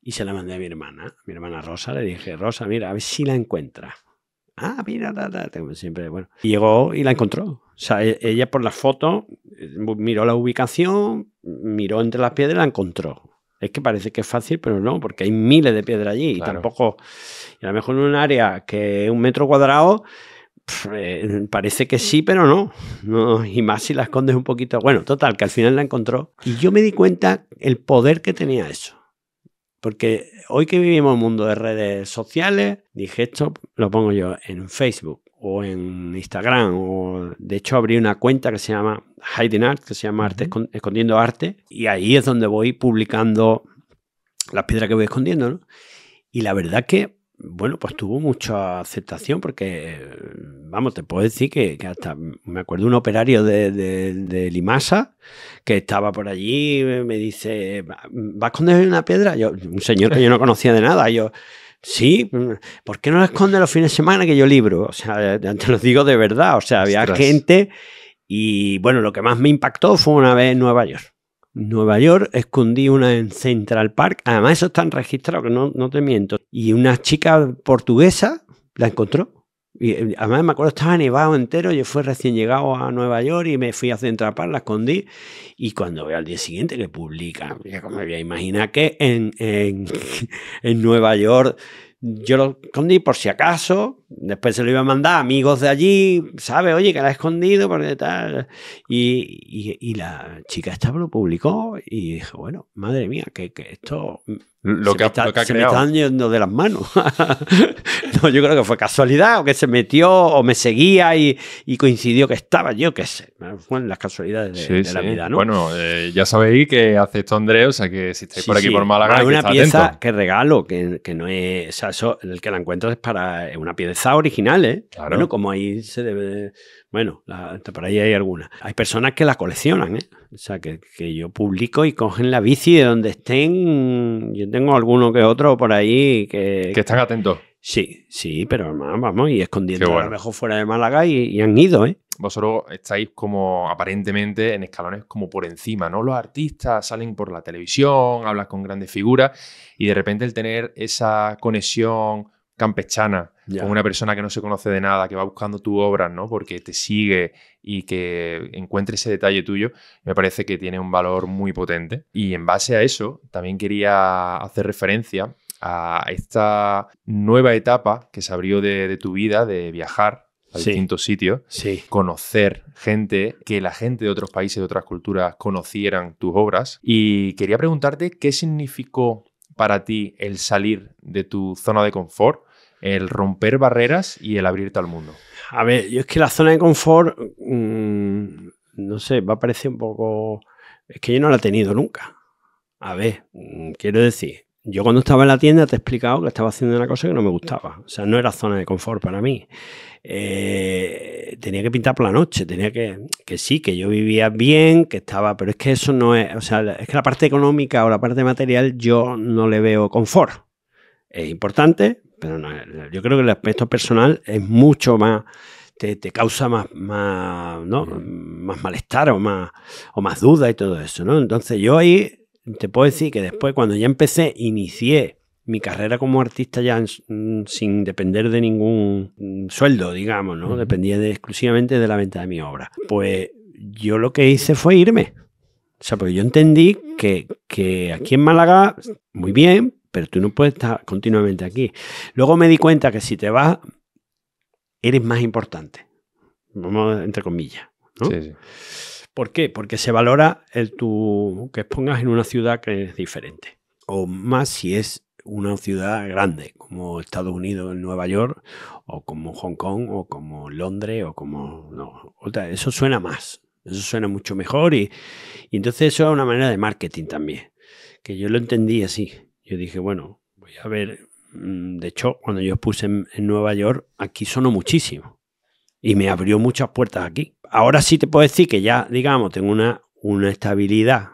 y se la mandé a mi hermana, mi hermana Rosa, le dije, Rosa, mira, a ver si la encuentra. Ah, mira, tengo siempre, bueno. Y llegó y la encontró. O sea, e-, ella por las foto eh, miró la ubicación, miró entre las piedras y la encontró. Es que parece que es fácil, pero no, porque hay miles de piedras allí y tampoco. Y a lo mejor en un área que es un metro cuadrado, eh, parece que sí, pero no. no. Y más si la escondes un poquito. Bueno, total, que al final la encontró. Y yo me di cuenta el poder que tenía eso. Porque hoy que vivimos en un mundo de redes sociales, dije esto, lo pongo yo en Facebook, o en Instagram, o de hecho abrí una cuenta que se llama Hiding Art, que se llama Arte Escondiendo Arte, y ahí es donde voy publicando las piedras que voy escondiendo, Y la verdad que, bueno, pues tuvo mucha aceptación porque, vamos, te puedo decir que, hasta me acuerdo un operario de, Limasa que estaba por allí, me dice, ¿va a esconder una piedra? Yo, un señor que yo no conocía de nada, yo Sí, mm, ¿por qué no lo esconde los fines de semana que yo libro? O sea, eh, te lo digo de verdad. O sea, había gente y bueno, lo que más me impactó fue una vez en Nueva York. Nueva York, escondí una en Central Park. Además, eso está registrado, que no te miento. Y una chica portuguesa la encontró eh, además me acuerdo, estaba nevado entero, yo fui recién llegado a Nueva York y me fui a Centrapar, la escondí. Y cuando veo al día siguiente que publica, como me voy a imaginar que en, Nueva York yo lo escondí por si acaso, después se lo iba a mandar a amigos de allí, sabe, Oye, que la he escondido, porque tal. Y, la chica esta lo publicó y dije, bueno, madre mía, que, que esto lo que, me están yendo de las manos. no, yo creo que fue casualidad, o que se metió, o me seguía y, coincidió que estaba, yo qué sé. bueno las casualidades de, la vida, ¿no? Bueno, eh, ya sabéis que hace esto André, o sea que si estáis por aquí por Málaga. hay una pieza que regalo, que, no es. O sea, el que la encuentro es para. Es una pieza original, ¿eh? Claro. Bueno, como ahí se debe. Bueno, por ahí hay algunas. Hay personas que las coleccionan, ¿eh? O sea, que, yo publico y cogen la bici de donde estén. Yo tengo alguno que otro por ahí que... Que están atentos. Sí, sí, pero vamos, y escondiendo a lo mejor fuera de Málaga y, han ido, ¿eh? vosotros estáis como aparentemente en escalones como por encima, ¿no? Los artistas salen por la televisión, hablas con grandes figuras y de repente el tener esa conexión campechana con una persona que no se conoce de nada, que va buscando tu obra, ¿no? Porque te sigue y que encuentre ese detalle tuyo, me parece que tiene un valor muy potente. Y en base a eso, también quería hacer referencia a esta nueva etapa que se abrió de, tu vida, de viajar a distintos sitios, conocer gente, que la gente de otros países, de otras culturas conocieran tus obras. Y quería preguntarte qué significó para ti el salir de tu zona de confort el romper barreras y el abrir todo el mundo? A ver, yo es que la zona de confort, mm, no sé, va a parecer un poco... Es que yo no la he tenido nunca. A ver, mm, quiero decir, yo cuando estaba en la tienda te he explicado que estaba haciendo una cosa que no me gustaba. O sea, no era zona de confort para mí. Eh, tenía que pintar por la noche, tenía que, que sí, que yo vivía bien, que estaba, pero es que eso no es, o sea, es que la parte económica o la parte material yo no le veo confort. Es importante, pero no, yo creo que el aspecto personal es mucho más, te, causa más, más, más malestar o más, o más duda y todo eso, ¿no? Entonces yo ahí te puedo decir que después, cuando ya empecé, inicié mi carrera como artista ya mm, sin depender de ningún mm, sueldo, digamos, ¿no? Dependía exclusivamente de la venta de mi obra. Pues yo lo que hice fue irme. O sea, porque yo entendí que, que aquí en Málaga, muy bien, pero tú no puedes estar continuamente aquí. Luego me di cuenta que si te vas, eres más importante. Vamos entre comillas. ¿no? ¿Por qué? Porque se valora el tu que pongas en una ciudad que es diferente. O más si es una ciudad grande, como Estados Unidos, Nueva York, o como Hong Kong, o como Londres, o como. No, eso suena más. Eso suena mucho mejor. y entonces eso es una manera de marketing también. Que yo lo entendí así. Yo dije, bueno, voy a ver. Mm, de hecho, cuando yo puse en, Nueva York, aquí sonó muchísimo. Y me abrió muchas puertas aquí. Ahora sí te puedo decir que ya, digamos, tengo una, una estabilidad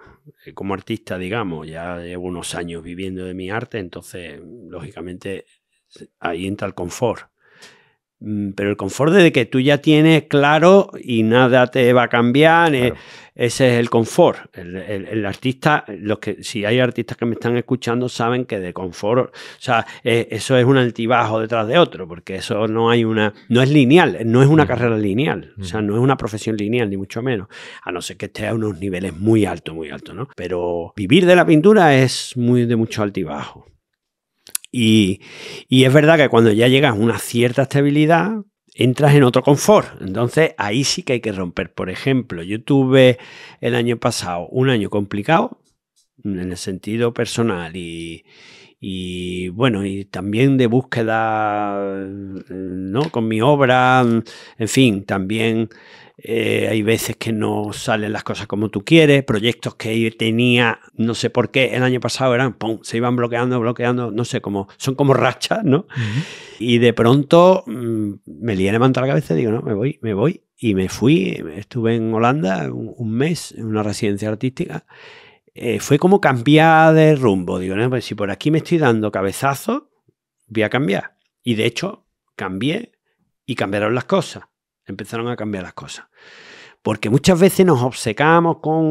eh, como artista, digamos, ya llevo unos años viviendo de mi arte, entonces, lógicamente, ahí entra el confort. Mm, pero el confort de que tú ya tienes claro y nada te va a cambiar, eh, ese es el confort. El, artista, los que, si hay artistas que me están escuchando, saben que de confort, o sea, eh, eso es un altibajo detrás de otro, porque eso no hay una, no es lineal, no es una mm. carrera lineal, o sea, mm. no es una profesión lineal, ni mucho menos, a no ser que esté a unos niveles muy altos, muy alto ¿no? Pero vivir de la pintura es muy de mucho altibajo. Y, es verdad que cuando ya llegas a una cierta estabilidad, entras en otro confort. Entonces ahí sí que hay que romper. Por ejemplo, yo tuve el año pasado un año complicado en el sentido personal y, bueno, y también de búsqueda, eh, ¿no? Con mi obra, en fin, también eh, hay veces que no salen las cosas como tú quieres, proyectos que tenía, no sé por qué, el año pasado eran, ¡pum!, se iban bloqueando, bloqueando, no sé, cómo son como rachas, ¿no? Y de pronto mm, me lié a levantar la cabeza digo, no, me voy, me voy. Y me fui, estuve en Holanda un, mes, en una residencia artística. Eh, fue como cambiar de rumbo. Digo, no, pues si por aquí me estoy dando cabezazo, voy a cambiar. Y de hecho, cambié y cambiaron las cosas empezaron a cambiar las cosas. Porque muchas veces nos obcecamos con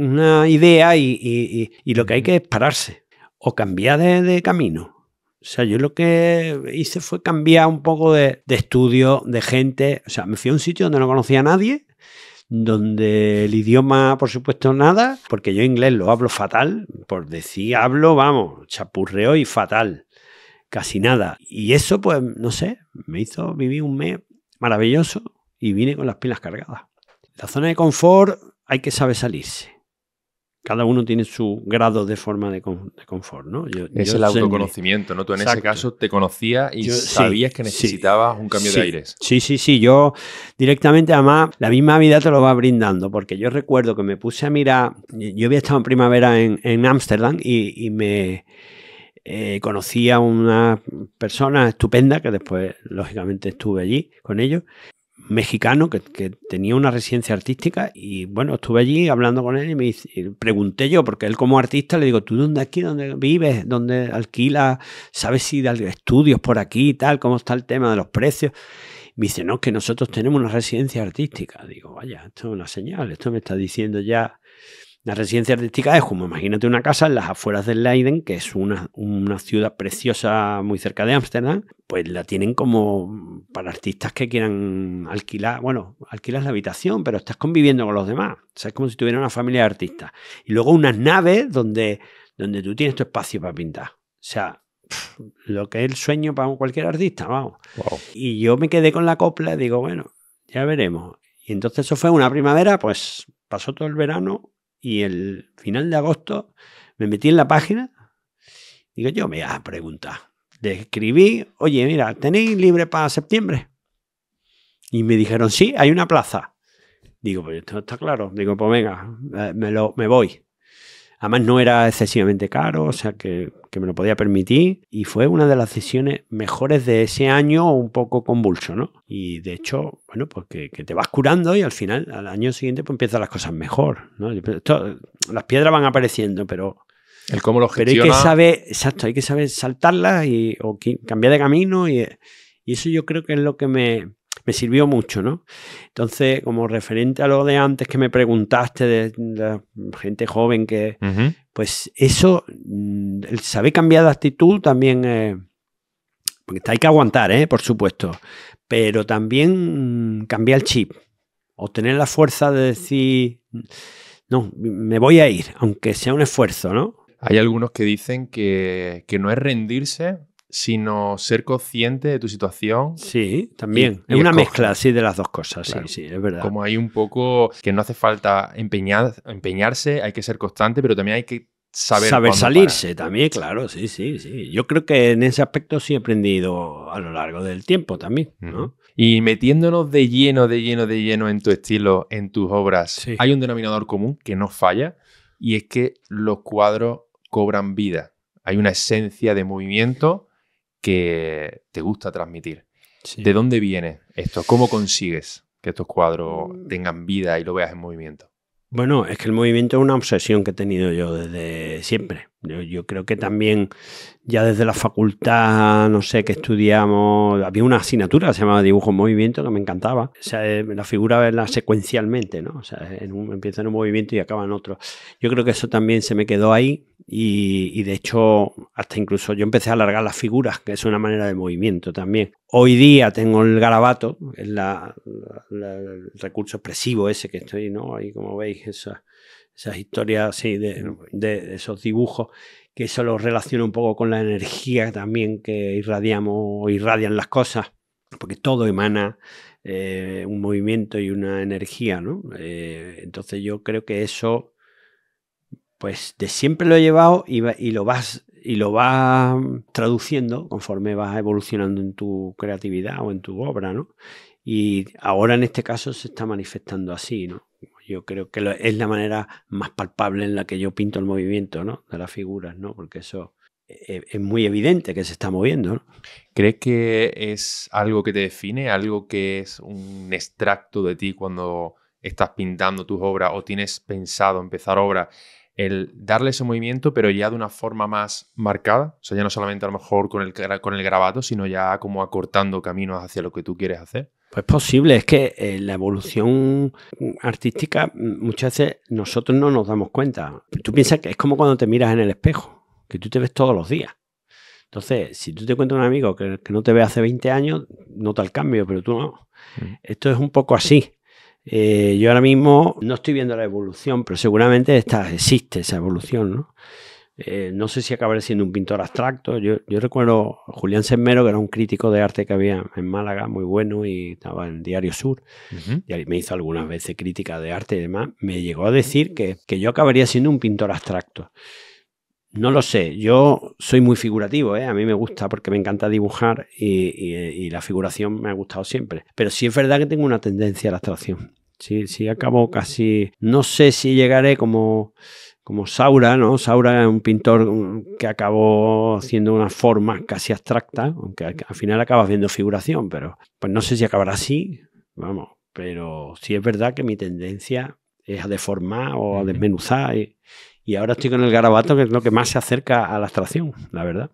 una idea y, y, y, lo que hay que es pararse o cambiar de, camino. O sea, yo lo que hice fue cambiar un poco de, de estudio, de gente. O sea, me fui a un sitio donde no conocía a nadie, donde el idioma, por supuesto, nada, porque yo inglés lo hablo fatal, por decir hablo, vamos, chapurreo y fatal, casi nada. Y eso, pues, no sé, me hizo vivir un mes maravilloso y vine con las pilas cargadas. La zona de confort hay que saber salirse. Cada uno tiene su grado de forma de, confort, ¿no? Yo, es el autoconocimiento, ¿no? Tú en ese caso te conocías y sabías que necesitabas un cambio de aires. Sí, sí, sí. Yo directamente, además, la misma vida te lo va brindando, porque yo recuerdo que me puse a mirar. Yo había estado en primavera en Ámsterdam y me eh, conocí a una persona estupenda, que después, lógicamente, estuve allí con ellos, mexicano, que, tenía una residencia artística, y bueno, estuve allí hablando con él y me pregunté yo, porque él como artista le digo, ¿tú dónde aquí, dónde vives, dónde alquilas, sabes si de estudios por aquí y tal, cómo está el tema de los precios? Me dice, no, que nosotros tenemos una residencia artística. Digo, vaya, esto es una señal, esto me está diciendo ya la residencia artística es como, imagínate una casa en las afueras de Leiden, que es una, ciudad preciosa muy cerca de Ámsterdam, pues la tienen como para artistas que quieran alquilar, bueno, alquilas la habitación, pero estás conviviendo con los demás, o sea, es como si tuviera una familia de artistas. Y luego unas naves donde, donde tú tienes tu espacio para pintar. O sea, lo que es el sueño para cualquier artista, vamos. Y yo me quedé con la copla y digo, bueno, ya veremos. Y entonces eso fue una primavera, pues pasó todo el verano y el final de agosto me metí en la página. y yo me voy a preguntar. Le escribí, oye, mira, ¿tenéis libre para septiembre? Y me dijeron, sí, hay una plaza. Digo, pues esto está claro. Digo, pues venga, eh, me, lo, me voy. Además no era excesivamente caro, o sea que, me lo podía permitir y fue una de las decisiones mejores de ese año un poco convulso, ¿no? Y de hecho, bueno, pues que, te vas curando y al final, al año siguiente, pues empiezan las cosas mejor, ¿no? las piedras van apareciendo, pero el cómo lo Pero hay que saber, exacto, hay que saber saltarlas y, o cambiar de camino y, eso yo creo que es lo que me, sirvió mucho, ¿no? Entonces, como referente a lo de antes que me preguntaste de la gente joven que, pues eso, mm, el saber cambiar de actitud también, eh, porque hay que aguantar, ¿eh? Por supuesto, pero también mm, cambiar el chip, obtener la fuerza de decir, no, me voy a ir, aunque sea un esfuerzo, ¿no? Hay algunos que dicen que, que no es rendirse, sino ser consciente de tu situación. Sí, también. es una mezcla así de las dos cosas, sí, sí, es verdad. Como hay un poco que no hace falta empeñar, empeñarse, hay que ser constante, pero también hay que saber, saber salirse también, claro, sí, sí, sí. Yo creo que en ese aspecto sí he aprendido a lo largo del tiempo también, ¿no? Y metiéndonos de lleno, de lleno, de lleno en tu estilo, en tus obras, hay un denominador común que no falla y es que los cuadros cobran vida. Hay una esencia de movimiento que te gusta transmitir. ¿De dónde viene esto? ¿Cómo consigues que estos cuadros mm. tengan vida y lo veas en movimiento? Bueno, es que el movimiento es una obsesión que he tenido yo desde siempre. Yo, creo que también ya desde la facultad, no sé, que estudiamos, había una asignatura se llamaba dibujo en movimiento que me encantaba. O sea, eh, la figura la secuencialmente, ¿no? O sea, en un, empieza en un movimiento y acaba en otro. Yo creo que eso también se me quedó ahí y, de hecho hasta incluso yo empecé a alargar las figuras, que es una manera de movimiento también. Hoy día tengo el garabato, es el recurso expresivo ese que estoy, ¿no? Ahí como veis, esa esas historias así de, esos dibujos, que eso lo relaciona un poco con la energía también que irradiamos o irradian las cosas, porque todo emana eh, un movimiento y una energía, ¿no? Eh, entonces yo creo que eso, pues de siempre lo he llevado lo vas y lo vas traduciendo conforme vas evolucionando en tu creatividad o en tu obra, ¿no? Y ahora en este caso se está manifestando así, ¿no? yo creo que es la manera más palpable en la que yo pinto el movimiento ¿no? de las figuras, porque eso e, e, es, muy evidente que se está moviendo. ¿Crees que es algo que te define, algo que es un extracto de ti cuando estás pintando tus obras o tienes pensado empezar obras? el darle ese movimiento, pero ya de una forma más marcada, o sea, ya no solamente a lo mejor con el, con el grabato, sino ya como acortando caminos hacia lo que tú quieres hacer. Pues posible, es que eh, la evolución artística mm, muchas veces nosotros no nos damos cuenta. Tú piensas que es como cuando te miras en el espejo, que tú te ves todos los días. Entonces, si tú te encuentras un amigo que, no te ve hace 20 años, nota el cambio, pero tú no. Mm. Esto es un poco así. Eh, yo ahora mismo no estoy viendo la evolución, pero seguramente esta, existe esa evolución, ¿no? Eh, no sé si acabaré siendo un pintor abstracto. Yo, recuerdo a Julián Semmero, que era un crítico de arte que había en Málaga, muy bueno, y estaba en Diario Sur, Y ahí y me hizo algunas veces crítica de arte y demás. Me llegó a decir que, yo acabaría siendo un pintor abstracto. No lo sé, yo soy muy figurativo, ¿eh? a mí me gusta porque me encanta dibujar y, la figuración me ha gustado siempre. Pero sí es verdad que tengo una tendencia a la abstracción. Sí, sí, acabo casi. No sé si llegaré como como Saura, ¿no? Saura es un pintor que acabó haciendo una forma casi abstracta, aunque al final acabas viendo figuración, pero pues no sé si acabará así, vamos, pero sí es verdad que mi tendencia es a deformar o a desmenuzar y, ahora estoy con el garabato que es lo que más se acerca a la abstracción, la verdad.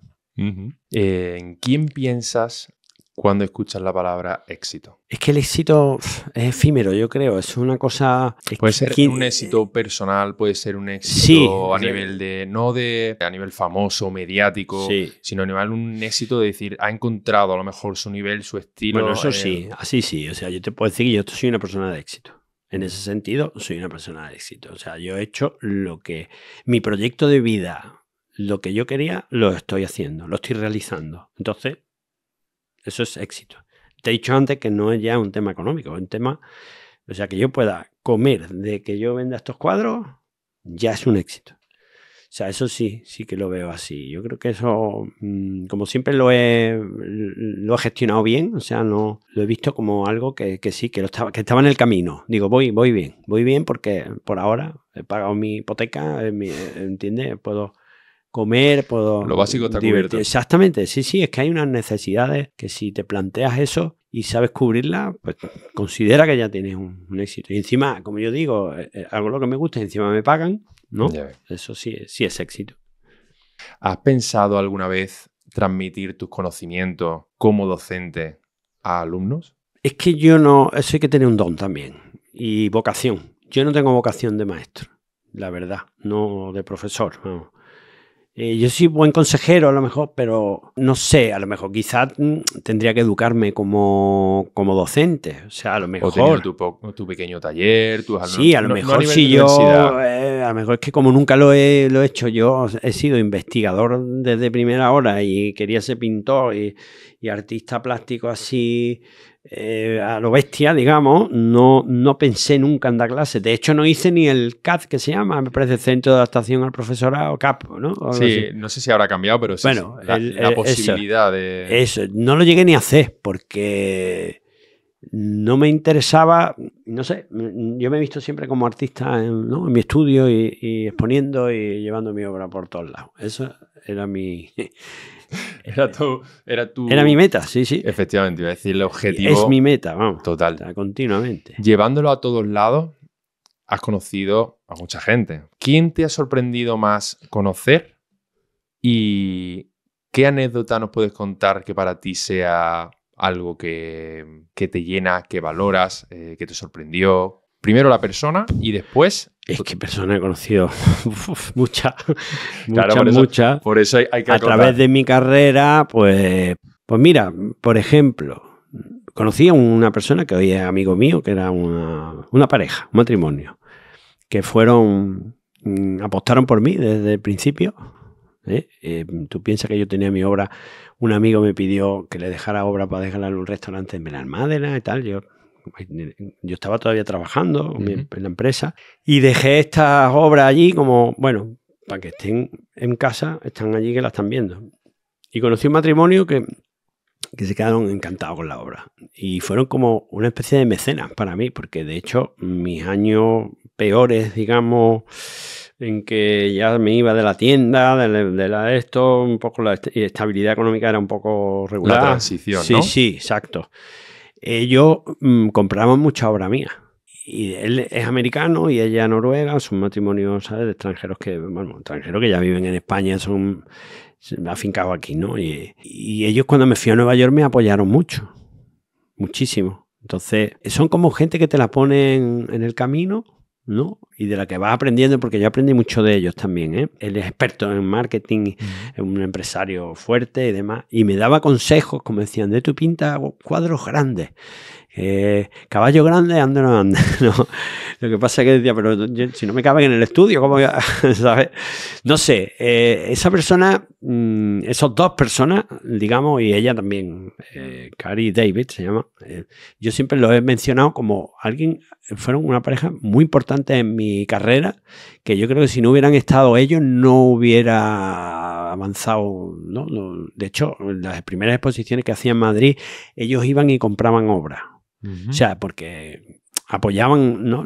Eh, ¿En quién piensas cuando escuchas la palabra éxito? Es que el éxito es efímero, yo creo. Es una cosa. Puede ser un éxito personal, puede ser un éxito a nivel de. No de. A nivel famoso, mediático. Sino a nivel un éxito de decir, ha encontrado a lo mejor su nivel, su estilo. Bueno, eso sí, así sí. O sea, yo te puedo decir que yo soy una persona de éxito. En ese sentido, soy una persona de éxito. O sea, yo he hecho lo que. Mi proyecto de vida, lo que yo quería, lo estoy haciendo, lo estoy realizando. Entonces, eso es éxito. Te he dicho antes que no es ya un tema económico, es un tema, o sea, que yo pueda comer de que yo venda estos cuadros, ya es un éxito. O sea, eso sí, sí que lo veo así. Yo creo que eso, mm, como siempre lo he, lo he gestionado bien, o sea, no lo he visto como algo que, sí, que, lo estaba, que estaba en el camino. Digo, voy, voy bien, voy bien porque por ahora he pagado mi hipoteca, eh, eh, ¿entiendes? Puedo comer, puedo... Lo básico está cubierto. Exactamente, sí, sí, es que hay unas necesidades que si te planteas eso y sabes cubrirla, pues considera que ya tienes un, éxito. Y encima, como yo digo, eh, eh, algo lo que me gusta, encima me pagan, ¿no? Eso sí, sí es éxito. ¿Has pensado alguna vez transmitir tus conocimientos como docente a alumnos? Es que yo no, eso hay que tener un don también y vocación. Yo no tengo vocación de maestro, la verdad, no de profesor. vamos. Eh, yo soy buen consejero a lo mejor, pero no sé, a lo mejor quizás mm, tendría que educarme como, como docente. O sea, a lo mejor... tu, tu pequeño taller, tus alumnos... Sí, a lo mejor sí, si yo... Eh, a lo mejor es que como nunca lo he, lo he hecho, yo he sido investigador desde primera hora y quería ser pintor y, y artista plástico así eh, a lo bestia, digamos, no, no pensé nunca en dar clases. De hecho, no hice ni el CAD que se llama, me parece Centro de Adaptación al Profesorado, CAP, ¿no? sí, no sé si habrá cambiado, pero sí, bueno, la, posibilidad de. Eso, no lo llegué ni a hacer porque no me interesaba, no sé, yo me he visto siempre como artista en, mi estudio y, y, exponiendo y llevando mi obra por todos lados. Eso era mi, era tu, era Era mi meta, sí, sí. Efectivamente, iba a decir el objetivo. Es mi meta, vamos. Total. continuamente. Llevándolo a todos lados, has conocido a mucha gente. ¿Quién te ha sorprendido más conocer? ¿Y qué anécdota nos puedes contar que para ti sea algo que, te llena, que valoras, eh, que te sorprendió? Primero la persona y después es que personas he conocido muchas, claro, muchas, hay, A través de mi carrera, pues, pues mira, por ejemplo, conocí a una persona que hoy es amigo mío, que era una, pareja, un matrimonio, que fueron, mm, apostaron por mí desde el principio. ¿eh? Eh, tú piensas que yo tenía mi obra, un amigo me pidió que le dejara obra para dejarla en un restaurante en Benalmádena y tal, yo yo estaba todavía trabajando en la empresa y dejé estas obras allí como, bueno, para que estén en casa, están allí que la están viendo. Y conocí un matrimonio que, que se quedaron encantados con la obra y fueron como una especie de mecenas para mí, porque de hecho mis años peores, digamos, en que ya me iba de la tienda, de la, esto, un poco la estabilidad económica era un poco regular. La transición, ¿no? Sí, sí, exacto. Ellos mm, compraban mucha obra mía. Y él es americano y ella noruega, son matrimonios, ¿sabes? De extranjeros que, bueno, que ya viven en España, son afincados aquí, ¿no? Y, y ellos cuando me fui a Nueva York me apoyaron mucho, muchísimo. Entonces, son como gente que te la ponen en el camino y de la que vas aprendiendo, porque yo aprendí mucho de ellos también, ¿eh? Él es experto en marketing, es un empresario fuerte y demás, y me daba consejos, como decían, de tu pinta cuadros grandes. Eh, caballo grande, anda no Lo que pasa es que decía, pero si no me caben en el estudio, como voy No sé, eh, esa persona Mm, esos dos personas, digamos, y ella también, eh, mm. Cari David se llama, eh, yo siempre los he mencionado como alguien, fueron una pareja muy importante en mi carrera, que yo creo que si no hubieran estado ellos no hubiera avanzado, ¿no? de hecho, las primeras exposiciones que hacía en Madrid, ellos iban y compraban obras. O sea, porque apoyaban, ¿no?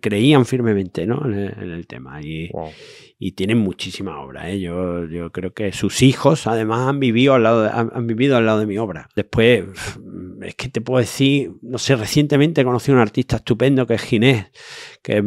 creían firmemente en, el tema y, tienen muchísima obra. ¿eh? Yo, yo, creo que sus hijos además han vivido, al lado de, han, vivido al lado de mi obra. Después, mm, es que te puedo decir, no sé, recientemente conocí a un artista estupendo que es Ginés, que,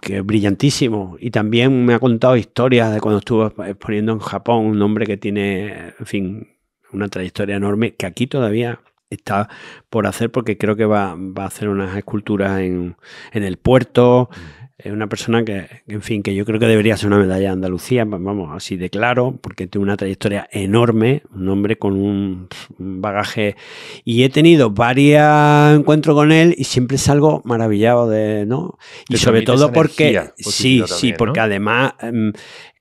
que es brillantísimo y también me ha contado historias de cuando estuvo exponiendo en Japón, un hombre que tiene, en fin, una trayectoria enorme que aquí todavía está por hacer porque creo que va, a hacer unas esculturas en, el puerto. Mm. Es una persona que, en fin, que yo creo que debería ser una medalla de Andalucía, vamos, así de claro, porque tiene una trayectoria enorme, un hombre con un, bagaje. Y he tenido varios encuentros con él y siempre salgo maravillado de, ¿no? Y sobre todo porque, sí, sí, porque además mm,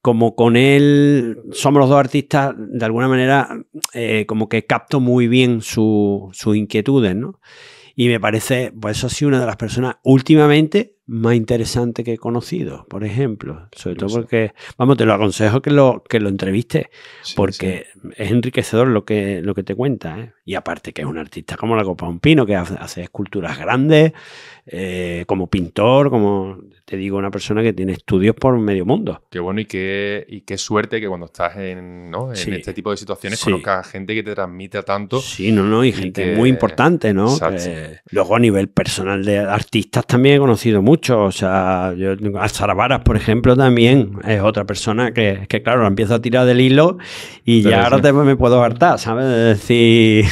como con él somos los dos artistas, de alguna manera, eh, como que capto muy bien su, sus inquietudes, ¿no? Y me parece, pues eso ha sido una de las personas últimamente más interesante que he conocido, por ejemplo. Sobre todo porque, vamos, te lo aconsejo que lo, que lo entrevistes, porque es enriquecedor lo que, lo que te cuenta. ¿eh? Y aparte que es un artista como la Copa Un Pino, que hace, esculturas grandes, eh, como pintor, como te digo, una persona que tiene estudios por medio mundo. Qué bueno y qué, y qué suerte que cuando estás en, este tipo de situaciones conozcas gente que te transmite tanto. Sí, no, no, y, gente muy importante, ¿no? Eh, luego a nivel personal de artistas también he conocido mucho o sea, yo, por ejemplo, también es otra persona que, que claro, empiezo a tirar del hilo y ya ahora me puedo hartar, ¿sabes? decir,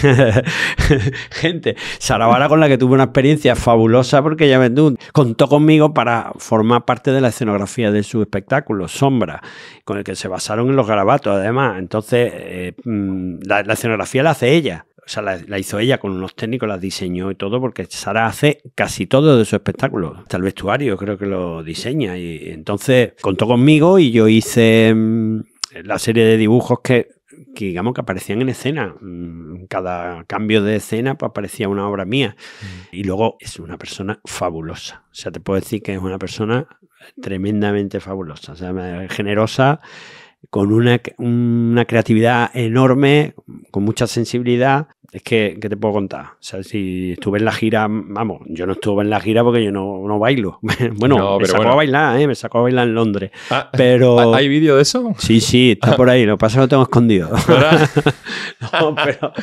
gente, Saravara con la que tuve una experiencia fabulosa porque ya me contó conmigo para formar parte de la escenografía de su espectáculo, Sombra, con el que se basaron en los garabatos, además. Entonces, eh, mm, la, la escenografía la hace ella o sea, la, hizo ella con unos técnicos, la diseñó y todo, porque Sara hace casi todo de su espectáculo. Hasta el vestuario creo que lo diseña. Y entonces contó conmigo y yo hice mm, la serie de dibujos que digamos que aparecían en escena. Mm, cada cambio de escena pues, aparecía una obra mía. Mm. Y luego es una persona fabulosa. O sea, te puedo decir que es una persona tremendamente fabulosa. O sea, generosa, con una creatividad enorme, con mucha sensibilidad es que, ¿qué te puedo contar? O sea, si estuve en la gira, vamos, yo no estuve en la gira porque yo no, bailo. bueno, me sacó a bailar, ¿eh? Me sacó a bailar en Londres. Ah, pero... ¿Hay vídeo de eso? Sí, sí, está por ahí. Lo que pasa es que lo tengo escondido. no, pero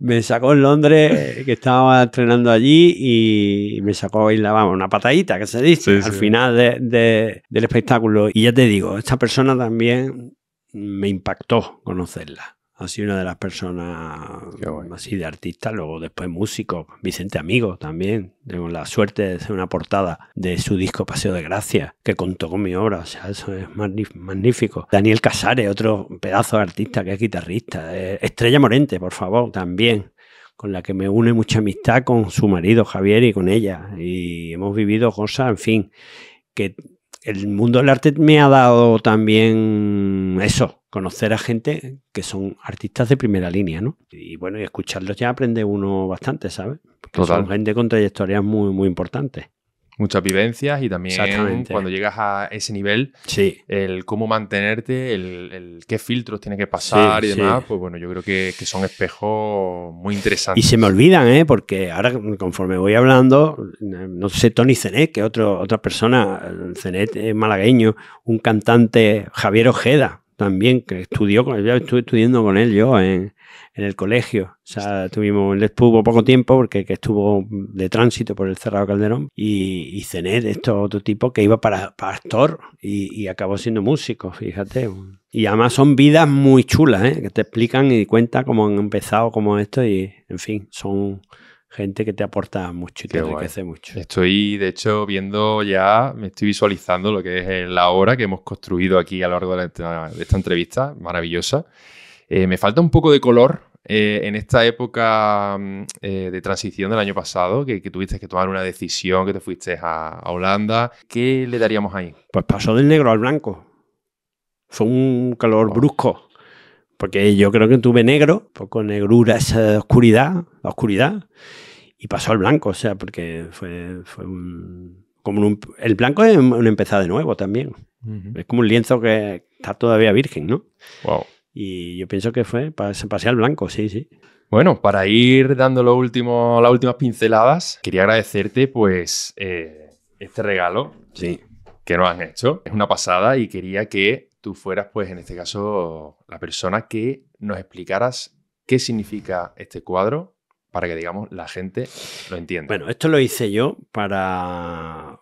me sacó en Londres, que estaba entrenando allí y me sacó a bailar, vamos, una patadita que se dice al final del espectáculo. Y ya te digo, esta persona también me impactó conocerla sido una de las personas así de artista, luego después músico, Vicente Amigo también, tengo la suerte de hacer una portada de su disco Paseo de Gracia, que contó con mi obra, o sea, eso es magnífico. Daniel Casares, otro pedazo de artista que es guitarrista, eh, Estrella Morente, por favor, también con la que me une mucha amistad con su marido Javier y con ella, y hemos vivido cosas, en fin, que el mundo del arte me ha dado también eso, conocer a gente que son artistas de primera línea, ¿no? Y bueno, y escucharlos ya aprende uno bastante, ¿sabes? Porque son gente con trayectorias muy, muy importantes muchas vivencias y también cuando llegas a ese nivel, el cómo mantenerte, el, qué filtros tiene que pasar y demás, pues bueno, yo creo que, son espejos muy interesantes. Y se me olvidan, ¿eh? porque ahora conforme voy hablando, no sé, Tony Zenet, que otro, otra persona, Zenet es malagueño, un cantante, Javier Ojeda, también, que estudió, ya estuve estudiando con él yo en, en el colegio. O sea, tuvimos, el estuvo poco tiempo porque estuvo de tránsito por el Cerrado Calderón y, y de esto otro tipo que iba para, Pastor actor y, acabó siendo músico, fíjate. Y además son vidas muy chulas, ¿eh? que te explican y cuentan cómo han empezado, como esto y, en fin, son gente que te aporta mucho y te enriquece mucho. Estoy, de hecho, viendo ya, me estoy visualizando lo que es la obra que hemos construido aquí a lo largo de esta entrevista maravillosa. Eh, me falta un poco de color eh, en esta época mm, eh, de transición del año pasado, que, tuviste que tomar una decisión, que te fuiste a, Holanda. ¿Qué le daríamos ahí? Pues pasó del negro al blanco. Fue un calor brusco. Porque yo creo que tuve negro, poco negrura, esa oscuridad, la oscuridad, y pasó al blanco, o sea, porque fue, un, como un, El blanco es un empezar de nuevo también. Es como un lienzo que está todavía virgen, ¿no? Wow. Y yo pienso que fue pasé al blanco, sí, sí. Bueno, para ir dando las últimas pinceladas, quería agradecerte pues eh, este regalo sí. que nos han hecho. Es una pasada y quería que tú fueras pues en este caso la persona que nos explicaras qué significa este cuadro para que digamos la gente lo entienda. Bueno, esto lo hice yo para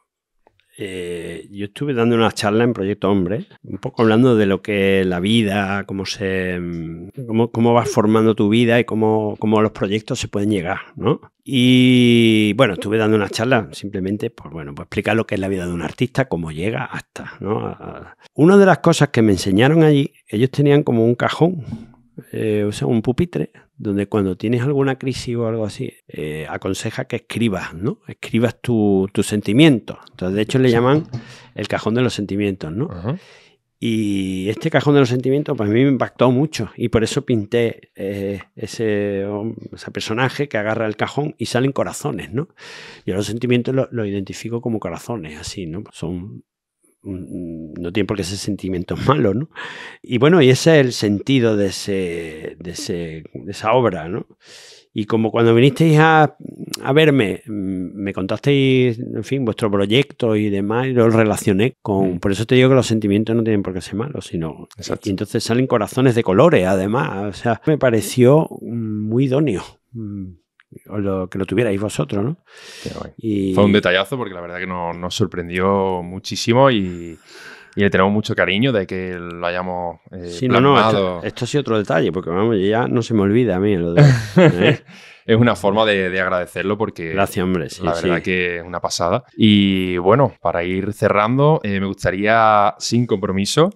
eh, yo estuve dando una charla en Proyecto Hombre, un poco hablando de lo que la vida, cómo se mm, cómo, cómo vas formando tu vida y cómo, cómo, los proyectos se pueden llegar, ¿no? Y bueno, estuve dando una charla simplemente, pues bueno, pues explicar lo que es la vida de un artista, cómo llega hasta, ¿no? Una de las cosas que me enseñaron allí, ellos tenían como un cajón eh, un pupitre, donde cuando tienes alguna crisis o algo así, eh, aconseja que escribas, ¿no? Escribas tus tu sentimiento Entonces, de hecho, le llaman el cajón de los sentimientos, ¿no? Y este cajón de los sentimientos, para pues, mí me impactó mucho y por eso pinté eh, ese, personaje que agarra el cajón y salen corazones, ¿no? Yo los sentimientos los identifico como corazones, así, ¿no? Son Mm, no tiene por qué ser sentimiento malo, ¿no? Y bueno, y ese es el sentido de, ese, esa obra, ¿no? Y como cuando vinisteis a, verme, mm, me contasteis, en fin, vuestro proyecto y demás, y lo relacioné con... Mm. Por eso te digo que los sentimientos no tienen por qué ser malos, sino... Exacto. Y entonces salen corazones de colores, además. O sea, me pareció muy idóneo o que lo tuvierais vosotros, ¿no? Y... Fue un detallazo porque la verdad que nos, sorprendió muchísimo y, le tenemos mucho cariño de que lo hayamos eh, sí, No, no, esto, ha sido otro detalle, porque ya no se me olvida a mí lo de... ¿eh? es una forma de, agradecerlo porque... Gracias, hombre. Sí, la verdad que es una pasada. Y bueno, para ir cerrando, eh, me gustaría, sin compromiso,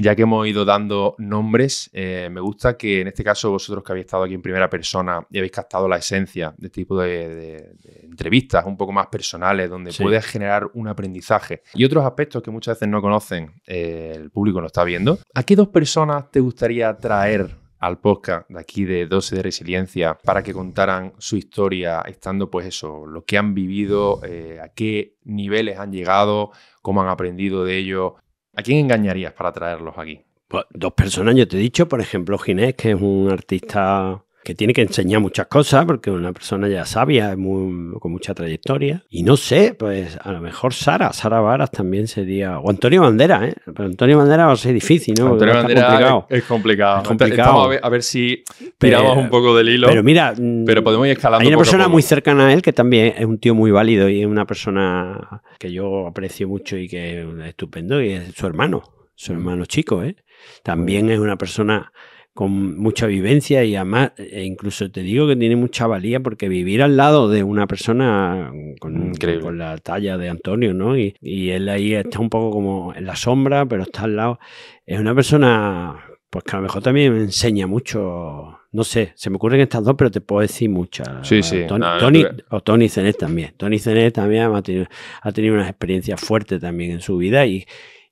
ya que hemos ido dando nombres, eh, me gusta que en este caso vosotros que habéis estado aquí en primera persona y habéis captado la esencia de este tipo de, entrevistas un poco más personales, donde puedes generar un aprendizaje y otros aspectos que muchas veces no conocen, eh, el público no está viendo. ¿A qué dos personas te gustaría traer al podcast de aquí de 12 de Resiliencia para que contaran su historia, estando pues eso, lo que han vivido, eh, a qué niveles han llegado, cómo han aprendido de ello. ¿A quién engañarías para traerlos aquí? Pues dos personas, yo te he dicho, por ejemplo, Ginés, que es un artista que tiene que enseñar muchas cosas, porque una persona ya sabia, con mucha trayectoria. Y no sé, pues a lo mejor Sara, Sara Varas también sería, o Antonio Bandera, ¿eh? Pero Antonio Bandera va a ser difícil, ¿no? Antonio Bandera complicado. Es, complicado. Es complicado. a, ver, si tiramos un poco del hilo. Pero mira, pero podemos Hay una persona muy cercana a él que también es un tío muy válido y es una persona que yo aprecio mucho y que es estupendo y es su hermano, su mm. hermano chico, ¿eh? También es una persona con mucha vivencia y además, e incluso te digo que tiene mucha valía porque vivir al lado de una persona con, con la talla de Antonio, ¿no? Y, él ahí está un poco como en la sombra, pero está al lado. Es una persona, pues que a lo mejor también me enseña mucho. No sé, se me ocurren estas dos, pero te puedo decir muchas. Sí, sí. Tony, o Tony también. Tony Zenet también ha tenido, ha tenido unas experiencias fuertes también en su vida y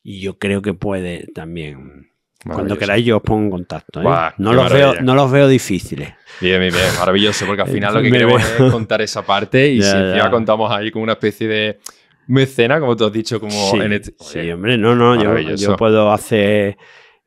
yo creo que puede también cuando queráis yo os pongo en contacto. ¿eh? no, los veo, no los veo difíciles. Bien, bien, bien. Maravilloso, porque al eh, final lo que queremos es contar esa parte y ya, si encima contamos ahí como una especie de mecena, como tú has dicho, como sí, en este- Sí, hombre, no, no, yo, yo, puedo hacer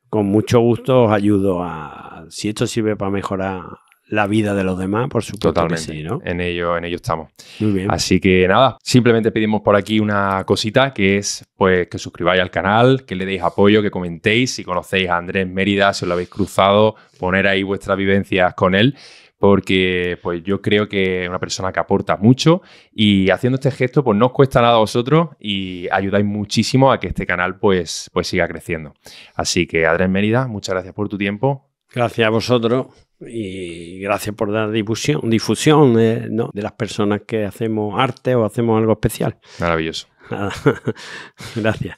con mucho gusto, os ayudo a... Si esto sirve para mejorar la vida de los demás, por supuesto. Totalmente. ¿no? En ello, en ello estamos. Muy bien. Así que nada, simplemente pedimos por aquí una cosita que es pues que suscribáis al canal, que le deis apoyo, que comentéis. Si conocéis a Andrés Mérida, si os lo habéis cruzado, poner ahí vuestras vivencias con él. Porque pues yo creo que es una persona que aporta mucho y haciendo este gesto pues no os cuesta nada a vosotros y ayudáis muchísimo a que este canal pues, pues siga creciendo. Así que Andrés Mérida, muchas gracias por tu tiempo. Gracias a vosotros y gracias por dar difusión, difusión de, eh, de las personas que hacemos arte o hacemos algo especial. Maravilloso. gracias.